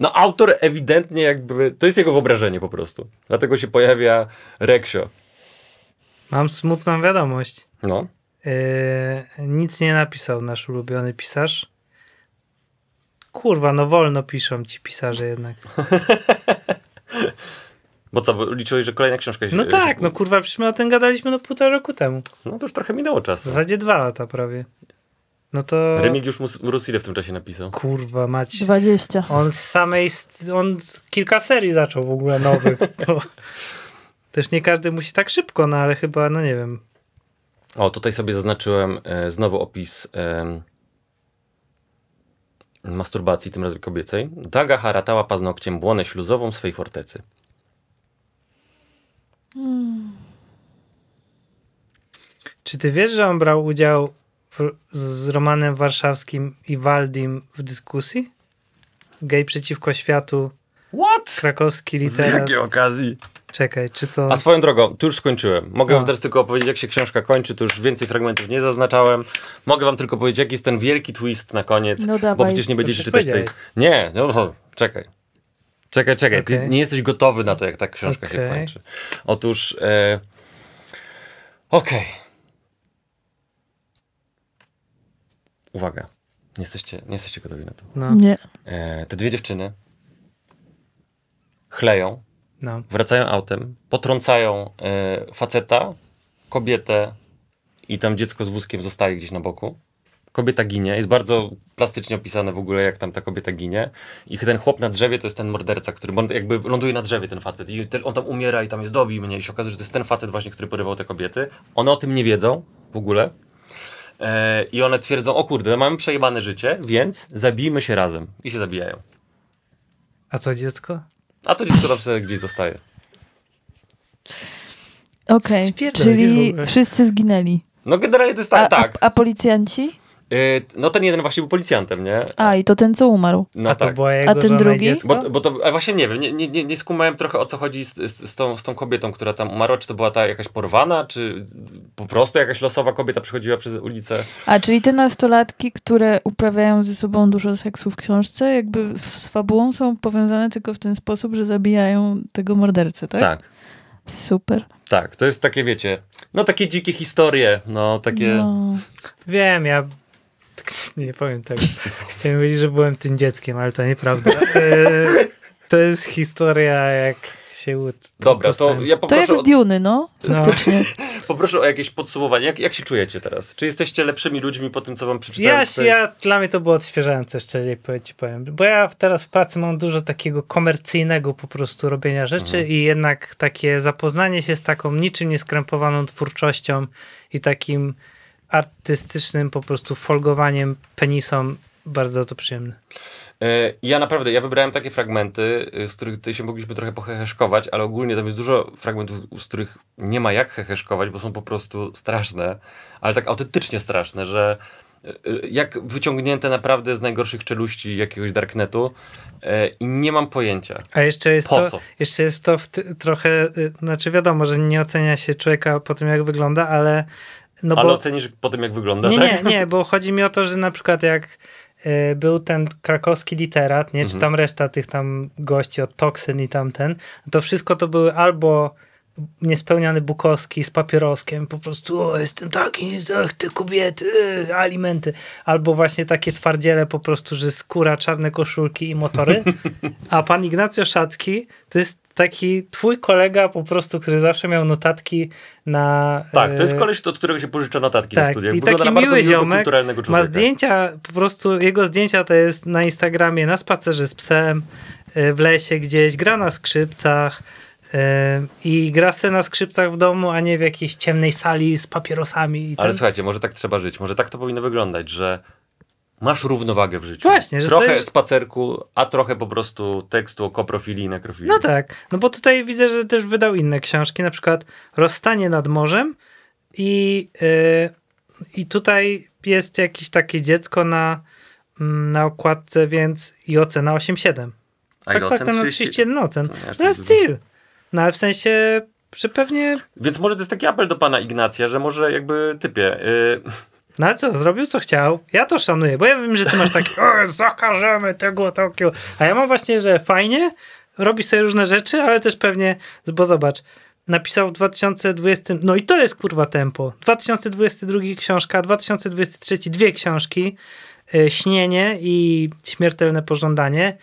S1: no autor ewidentnie jakby, to jest jego wyobrażenie po prostu. Dlatego się pojawia Reksio.
S2: Mam smutną wiadomość. No. Yy, nic nie napisał nasz ulubiony pisarz. Kurwa, no wolno piszą ci pisarze jednak. [laughs] Bo
S1: co, bo liczyłeś, że kolejna książka się... No tak, się... no
S2: kurwa, przecież my o tym gadaliśmy no półtora roku temu. No to już trochę minęło czasu. W zasadzie dwa lata prawie. No to...
S1: Remigiusz ile w tym czasie napisał?
S2: Kurwa mać. 20. On z samej... On kilka serii zaczął w ogóle nowych. To... [laughs] Też nie każdy musi tak szybko, no ale chyba, no nie wiem.
S1: O, tutaj sobie zaznaczyłem e, znowu opis e, masturbacji, tym razem kobiecej. Daga haratała paznokciem błonę śluzową swej fortecy.
S3: Hmm.
S2: Czy ty wiesz, że on brał udział z Romanem Warszawskim i Waldim w dyskusji? Gej przeciwko światu. What? Krakowski literat. Z jakiej okazji? Czekaj, czy to... A
S1: swoją drogą, tu już skończyłem. Mogę A. No. wam teraz tylko opowiedzieć, jak się książka kończy, tu już więcej fragmentów nie zaznaczałem. Mogę wam tylko powiedzieć, jaki jest ten wielki twist na koniec, no dawaj. bo przecież nie będziecie czytać tej... Nie, no, no czekaj. Czekaj, czekaj, okay. ty nie jesteś gotowy na to, jak ta książka okay. się kończy. Otóż... E... Okej. Okay. uwaga, nie jesteście, nie jesteście gotowi na to.
S2: No.
S3: Nie.
S1: E, te dwie dziewczyny chleją, no. wracają autem, potrącają e, faceta, kobietę i tam dziecko z wózkiem zostaje gdzieś na boku. Kobieta ginie, jest bardzo plastycznie opisane w ogóle, jak tam ta kobieta ginie. I ten chłop na drzewie to jest ten morderca, który jakby ląduje na drzewie, ten facet. I on tam umiera i tam jest dobi mnie. I się okazuje, że to jest ten facet właśnie, który porywał te kobiety. One o tym nie wiedzą w ogóle. E, I one twierdzą, o kurde, mamy przejebane życie, więc zabijmy się razem. I się zabijają.
S2: A co dziecko?
S1: A to dziecko tam gdzieś zostaje.
S3: Okej, okay, czyli wszyscy zginęli.
S1: No generalnie to jest tak. A, tak.
S3: a, a policjanci?
S1: Y, no ten jeden właśnie był policjantem, nie?
S3: A, i to ten, co umarł. No, a tak. A ten drugi? Bo,
S1: bo to, właśnie nie wiem, nie, nie, nie skumałem trochę o co chodzi z, z, z, tą, z tą kobietą, która tam umarła. Czy to była ta jakaś porwana, czy po prostu jakaś losowa kobieta przechodziła przez ulicę?
S3: A, czyli te nastolatki, które uprawiają ze sobą dużo seksu w książce, jakby z fabułą są powiązane tylko w ten sposób, że zabijają tego mordercę, tak? Tak. Super.
S1: Tak, to jest takie, wiecie, no takie dzikie historie, no takie...
S2: No. Wiem, ja nie powiem tego. Chciałem powiedzieć, że byłem tym dzieckiem, ale to nieprawda. E, to jest historia jak się łód.
S1: Dobra, to ja poproszę... To jak
S3: z no.
S2: no.
S1: [laughs] poproszę o jakieś podsumowanie. Jak, jak się czujecie teraz? Czy jesteście lepszymi ludźmi po tym, co wam przeczytałem? Ja, tutaj? ja
S2: dla mnie to było odświeżające, szczerze ci powiem. Bo ja teraz w pracy mam dużo takiego komercyjnego po prostu robienia rzeczy mhm. i jednak takie zapoznanie się z taką niczym nieskrępowaną twórczością i takim artystycznym po prostu folgowaniem penisom bardzo to przyjemne.
S1: E, ja naprawdę, ja wybrałem takie fragmenty, y, z których ty się mogliśmy trochę poheheszkować, ale ogólnie tam jest dużo fragmentów, z których nie ma jak heheszkować, bo są po prostu straszne, ale tak autentycznie straszne, że y, y, jak wyciągnięte naprawdę z najgorszych czeluści jakiegoś darknetu e, i nie mam pojęcia. A jeszcze jest po to, co?
S2: jeszcze jest to trochę, znaczy wiadomo, że nie ocenia się człowieka po tym jak wygląda, ale no Ale bo... ocenisz po tym,
S1: jak wygląda, nie, tak? Nie, nie,
S2: bo chodzi mi o to, że na przykład jak y, był ten krakowski literat, nie, czy mhm. tam reszta tych tam gości od Toksyn i tamten, to wszystko to były albo niespełniany Bukowski z papieroskiem, po prostu o, jestem
S3: taki, ach,
S2: te kobiety, alimenty. Albo właśnie takie twardziele po prostu, że skóra, czarne koszulki i motory. [laughs] A pan Ignacio Szacki to jest taki twój kolega po prostu, który zawsze miał notatki na... Tak, to jest e, koleś, od którego się pożycza notatki tak, na studiach. I taki miły miły ziomek ma zdjęcia, po prostu jego zdjęcia to jest na Instagramie, na spacerze z psem, e, w lesie gdzieś, gra na skrzypcach, e, i gra se na skrzypcach w domu, a nie w jakiejś ciemnej sali z papierosami. Ale ten... słuchajcie,
S1: może tak trzeba żyć, może tak to powinno wyglądać, że masz równowagę w życiu. Właśnie, że Trochę stajesz... spacerku, a trochę po prostu tekstu o koprofilii i nekrofilii. No
S2: tak, no bo tutaj widzę, że też wydał inne książki, na przykład Rozstanie nad morzem i, yy, i tutaj jest jakieś takie dziecko na, mm, na okładce, więc i ocena 8,7.
S1: A tak, tak, tam 31
S2: ocen. No jest styl. No ale w sensie, że pewnie...
S1: Więc może to jest taki apel do pana Ignacja, że może jakby typie...
S2: Yy no ale co, zrobił co chciał. Ja to szanuję, bo ja wiem, że ty masz taki, [laughs] o, zakażemy tego Tokio. A ja mam właśnie, że fajnie, robi sobie różne rzeczy, ale też pewnie, bo zobacz, napisał w 2020, no i to jest kurwa tempo. 2022 książka, 2023 dwie książki, e, Śnienie i Śmiertelne Pożądanie.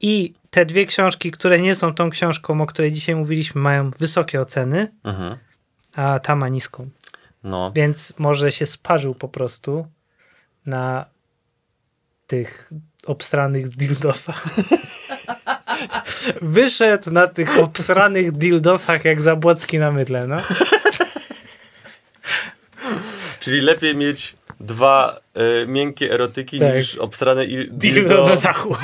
S2: I te dwie książki, które nie są tą książką, o której dzisiaj mówiliśmy, mają wysokie oceny, mhm. a ta ma niską. No. Więc może się sparzył po prostu na tych obsranych dildosach. [laughs] Wyszedł na tych obsranych dildosach jak zabłocki na mydle, no. Czyli
S1: lepiej mieć dwa y, miękkie erotyki tak. niż obsrane dildo. Dildo na dachu. [laughs]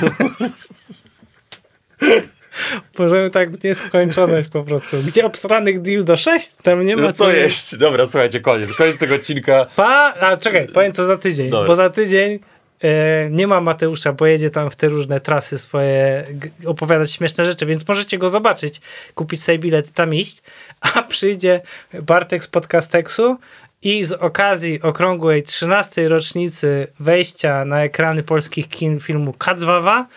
S2: Możemy tak w nieskończoność po prostu. Gdzie obsranych deal do 6? Tam nie ma no co, co jeść.
S1: Dobra, słuchajcie, koniec. Koniec tego odcinka.
S2: Pa, a czekaj, powiem co za tydzień. Dobra. Bo za tydzień e, nie ma Mateusza, bo jedzie tam w te różne trasy swoje, opowiadać śmieszne rzeczy, więc możecie go zobaczyć, kupić sobie bilet, tam iść, [laughs] a przyjdzie Bartek z Podcasteksu i z okazji okrągłej 13. rocznicy wejścia na ekrany polskich kin filmu Kacwawa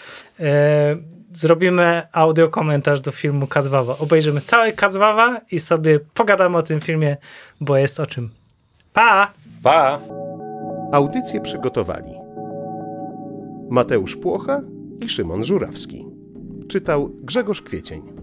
S2: e, zrobimy audio komentarz do filmu Kazwawa. Obejrzymy cały Kazwawa i sobie pogadamy o tym filmie, bo jest o czym. Pa!
S1: Pa! Audycję przygotowali Mateusz Płocha
S3: i Szymon Żurawski. Czytał Grzegorz Kwiecień.